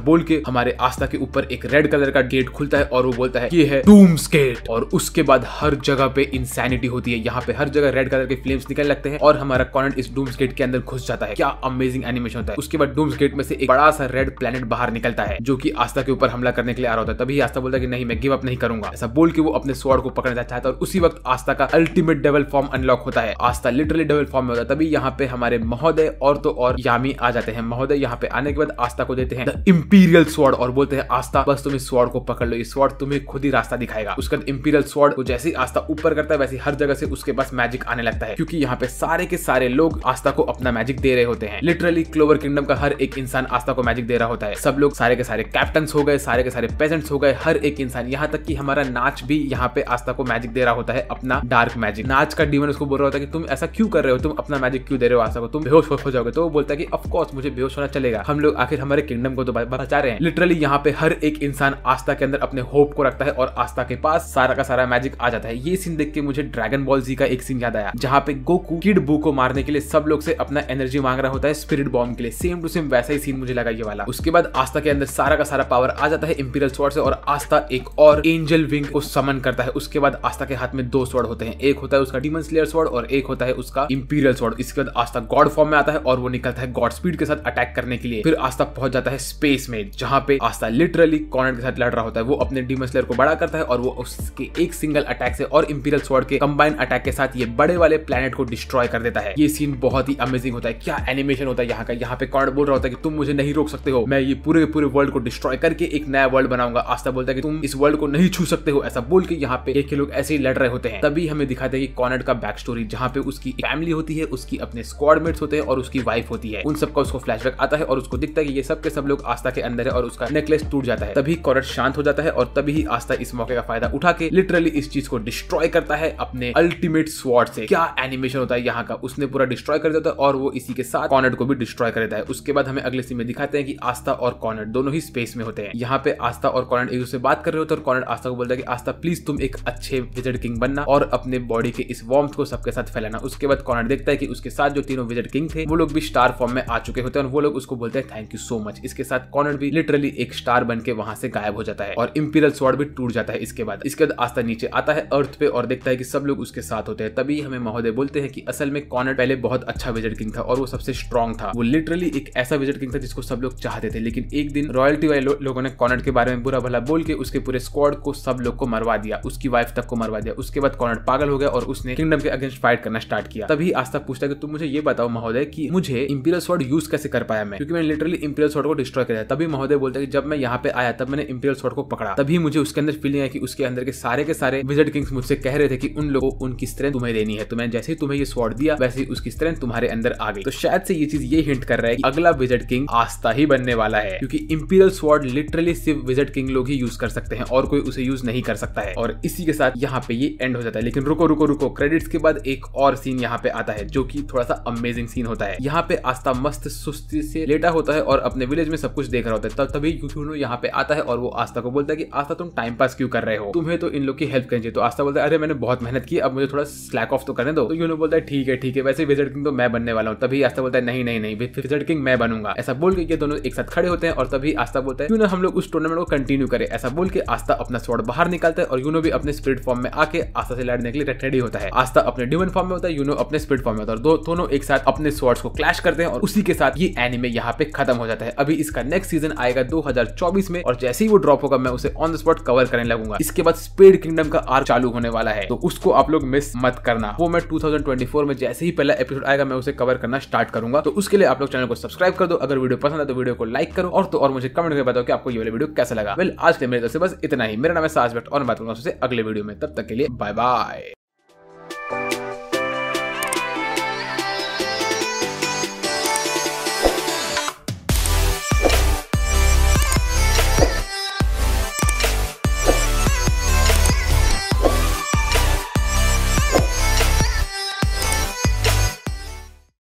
बोल के हमारे आस्था के ऊपर एक रेड कलर का गेट खुलता है और वो बोलता है ये है डूम स्केट और उसके बाद हर जगह पे इंसैनिटी होती है यहाँ पे हर जगह रेड कलर के फ्लेम्स निकलने लगते हैं और हमारा कॉनेंट इस डूम स्केट के अंदर घुस जाता है क्या अमेजिंग एनिमेशन होता है उसके बाद डूम स्केट में से एक बड़ा सा रेड प्लेनेट बाहर निकलता है जो की आस्था के ऊपर हमला करने के लिए आ रहा होता है तभी आस्था बोलता है कि नहीं मैं गिव अप नहीं करूंगा ऐसा बोल के वो अपने स्वॉर्ड को पकड़ना चाहता है और उसी वक्त आस्था का अल्टीमेट डेवल फॉर्म अनलॉक होता है आस्था लिटरली डेवल फॉर्म में होता है तभी यहाँ पे हमारे महोदय और तो और यामी आ जाते हैं महोदय यहाँ पे आने के बाद आस्था को देते हैं इंपीरियल इम्पीरियल स्वॉर्ड और बोलते हैं आस्था बस तुम इस स्वॉर्ड को पकड़ लो इस स्वॉर्ड तुम्हें खुद ही रास्ता दिखाएगा उसके बाद इंपीरियल स्वॉर्ड को जैसे आस्था ऊपर करता है वैसे हर जगह से उसके पास मैजिक आने लगता है क्योंकि यहाँ पे सारे के सारे लोग आस्था को अपना मैजिक दे रहे होते हैं लिटरली क्लोवर किंगडम का हर एक इंसान आस्था को मैजिक दे रहा होता है सब लोग सारे के सारे कैप्टन हो गए सारे के सारे पेजेंट्स हो गए हर एक इंसान यहाँ तक की हमारा नाच भी यहाँ पे आस्था को मैजिक दे रहा होता है अपना डार्क मैजिक नाच का डीमन उसको बोल रहा होता है कि तुम ऐसा क्यों कर रहे हो तुम अपना मैजिक क्यों दे रहे हो आस्था को तुम बेहोश हो जाओगे तो वो बोलता है कि ऑफकोर्स मुझे बेहोश बेहोश होना चलेगा हम लोग आखिर हमारे किंगडम को तो बचा रहे हैं लिटरली यहाँ पे हर एक इंसान आस्था के अंदर अपने होप को रखता है और आस्था के पास सारा का सारा मैजिक आ जाता है ये सीन देख के मुझे ड्रैगन बॉल जी का एक सीन याद आया जहाँ पे गोकू किड बू को मारने के लिए सब लोग से अपना एनर्जी मांग रहा होता है स्पिरिट बॉम्ब के लिए सेम टू सेम वैसा ही सीन मुझे लगा ये वाला उसके बाद आस्था के अंदर सारा का सारा पावर आ जाता है इंपीरियल स्वर्ड से और आस्था एक और एंजल विंग को समन करता है उसके बाद आस्था के हाथ में दो स्वर्ड होते हैं एक होता है उसका डीमन स्लेयर स्वर्ड और एक होता है उसका इंपीरियल स्वर्ड इसके बाद आस्था गॉड फॉर्म में आता है और वो निकलता है गॉड स्पीड के साथ अटैक करने के लिए फिर आस्था पहुंच जाता है स्पेस में जहां पे आस्था लिटरली कॉर्नर के साथ लड़ रहा होता है वो अपने डिमसलर को बड़ा करता है और वो उसके एक सिंगल अटैक से और इंपीरियल स्वर्ड के कंबाइन अटैक के साथ ये बड़े वाले प्लेनेट को डिस्ट्रॉय कर देता है ये सीन बहुत ही अमेजिंग होता है क्या एनिमेशन होता है यहाँ का यहाँ पे कॉर्ड बोल रहा होता है कि तुम मुझे नहीं रोक सकते हो मैं ये पूरे पूरे वर्ल्ड को डिस्ट्रॉय करके एक नया वर्ल्ड बनाऊंगा आस्था बोलता है कि तुम इस वर्ल्ड को नहीं छू सकते हो ऐसा बोल के यहाँ पे एक लोग ऐसे ही लड़ रहे होते हैं तभी हमें दिखाते हैं कि कॉर्नर का बैक स्टोरी जहाँ पे उसकी फैमिली होती है उसकी अपने स्क्वाडमेट्स होते हैं और उसकी वाइफ होती है उन सबका उसको फ्लैश फ्लैशबैक आता है और उसको दिखता है कि ये सब के सब लोग आस्था के अंदर है और उसका नेकलेस टूट जाता है तभी कॉरट शांत हो जाता है और तभी ही आस्था इस मौके का फायदा उठा के लिटरली इस चीज को डिस्ट्रॉय करता है अपने अल्टीमेट स्वॉर्ड से क्या एनिमेशन होता है यहाँ का उसने पूरा डिस्ट्रॉय कर देता है और वो इसी के साथ कॉनर्ड को भी डिस्ट्रॉय कर देता है उसके बाद हमें अगले सीन में दिखाते हैं कि आस्था और कॉनर्ड दोनों ही स्पेस में होते हैं यहाँ पे आस्था और कॉनर्ड एक दूसरे बात कर रहे होते हैं और कॉनर्ड आस्था को बोलता है कि आस्था प्लीज तुम एक अच्छे विजिट किंग बनना और अपने बॉडी के इस वॉर्म को सबके साथ फैलाना उसके बाद कॉनर्ड देखता है कि उसके साथ जो तीनों विजिट किंग थे वो लोग भी स्टार फॉर्म में आ चुके होते हैं और वो लोग उसको बोलते हैं थैंक यू सो मच इसके साथ कॉनर भी लिटरली एक स्टार बन के वहां से गायब हो जाता है और इम्पीरियल स्वॉर्ड भी टूट जाता है इसके बाद इसके बाद आस्था नीचे आता है अर्थ पे और देखता है कि सब लोग उसके साथ होते हैं तभी हमें महोदय बोलते हैं कि असल में कॉनर पहले बहुत अच्छा विजट किंग था और वो सबसे स्ट्रॉन्ग था वो लिटरली एक ऐसा विजट किंग था जिसको सब लोग चाहते थे लेकिन एक दिन रॉयल्टी वाले लोगों ने कॉनर के बारे में बुरा भला बोल के उसके पूरे स्क्वाड को सब लोग को मरवा दिया उसकी वाइफ तक को मरवा दिया उसके बाद कॉनर पागल हो गया और उसने किंगडम के अगेंस्ट फाइट करना स्टार्ट किया तभी आस्था पूछता है कि तुम मुझे ये बताओ महोदय की मुझे इंपीरियल स्वॉर्ड यूज कैसे कर पाया मैं क्योंकि मैंने लिटरली इम्पीरियल शॉट को डिस्ट्रॉय किया तभी महोदय बोलते हैं जब मैं यहाँ पे आया तब मैंने इम्पीरियल शॉट को पकड़ा तभी मुझे उसके अंदर फीलिंग है कि उसके अंदर के सारे के सारे विजट किंग्स मुझसे कह रहे थे कि उन लोगों को उनकी स्ट्रेंथ तुम्हें देनी है तो मैंने जैसे ही तुम्हें ये शॉर्ट दिया वैसे ही उसकी स्ट्रेंथ तुम्हारे अंदर आ गई तो शायद से ये चीज ये हिंट कर रहा है कि अगला विजट किंग आस्था ही बनने वाला है क्योंकि इम्पीरियल स्वॉर्ड लिटरली सिर्फ विजट किंग लोग ही यूज कर सकते हैं और कोई उसे यूज नहीं कर सकता है और इसी के साथ यहाँ पे ये एंड हो जाता है लेकिन रुको रुको रुको क्रेडिट्स के बाद एक और सीन यहाँ पे आता है जो की थोड़ा सा अमेजिंग सीन होता है यहाँ पे आस्था मस्त सुस्त कुर्सी से लेटा होता है और अपने विलेज में सब कुछ देख रहा होता है तब तभी क्यों यहाँ पे आता है और वो आस्था को बोलता है की आस्था तुम टाइम पास क्यों कर रहे हो तुम्हें तो इन लोग की हेल्प करनी चाहिए तो आस्था बोलता है अरे मैंने बहुत मेहनत की अब मुझे थोड़ा स्लैक ऑफ तो करने दो तो यूनो बोलता है ठीक है ठीक है वैसे विजिट किंग तो मैं बनने वाला हूँ तभी आस्था बोलता है नहीं नहीं नहीं विजिट किंग मैं बनूंगा ऐसा बोल के ये दोनों एक साथ खड़े होते हैं और तभी आस्था बोलता है क्यों ना हम लोग उस टूर्नामेंट को कंटिन्यू करें ऐसा बोल के आस्था अपना स्वर्ड बाहर निकालता है और यूनो भी अपने स्पिरिट फॉर्म में आके आस्था से लड़ने के लिए रेडी होता है आस्था अपने डिमन फॉर्म में होता है यूनो अपने स्पिरिट फॉर्म में होता है और दोनों एक साथ अपने स्वॉर्ड्स को क्लैश करते हैं और उसी के साथ ये एनिमे यहाँ पे खत्म हो जाता है अभी इसका नेक्स्ट सीजन आएगा 2024 में और जैसे ही वो ड्रॉप होगा मैं उसे ऑन द स्पॉट कवर करने लगूंगा इसके बाद स्पीड किंगडम का आर चालू होने वाला है तो उसको आप लोग मिस मत करना वो मैं 2024 में जैसे ही पहला एपिसोड आएगा मैं उसे कवर करना स्टार्ट करूंगा तो उसके लिए आप लोग चैनल को सब्सक्राइब कर दो अगर वीडियो पसंद है तो वीडियो को लाइक करो और तो और मुझे कमेंट करके बताओ कि आपको ये वाला वीडियो कैसा लगा वेल आज के मेरे तरफ से बस इतना ही मेरा नाम है साज और मैं बात करूंगा अगले वीडियो में तब तक के लिए बाय बाय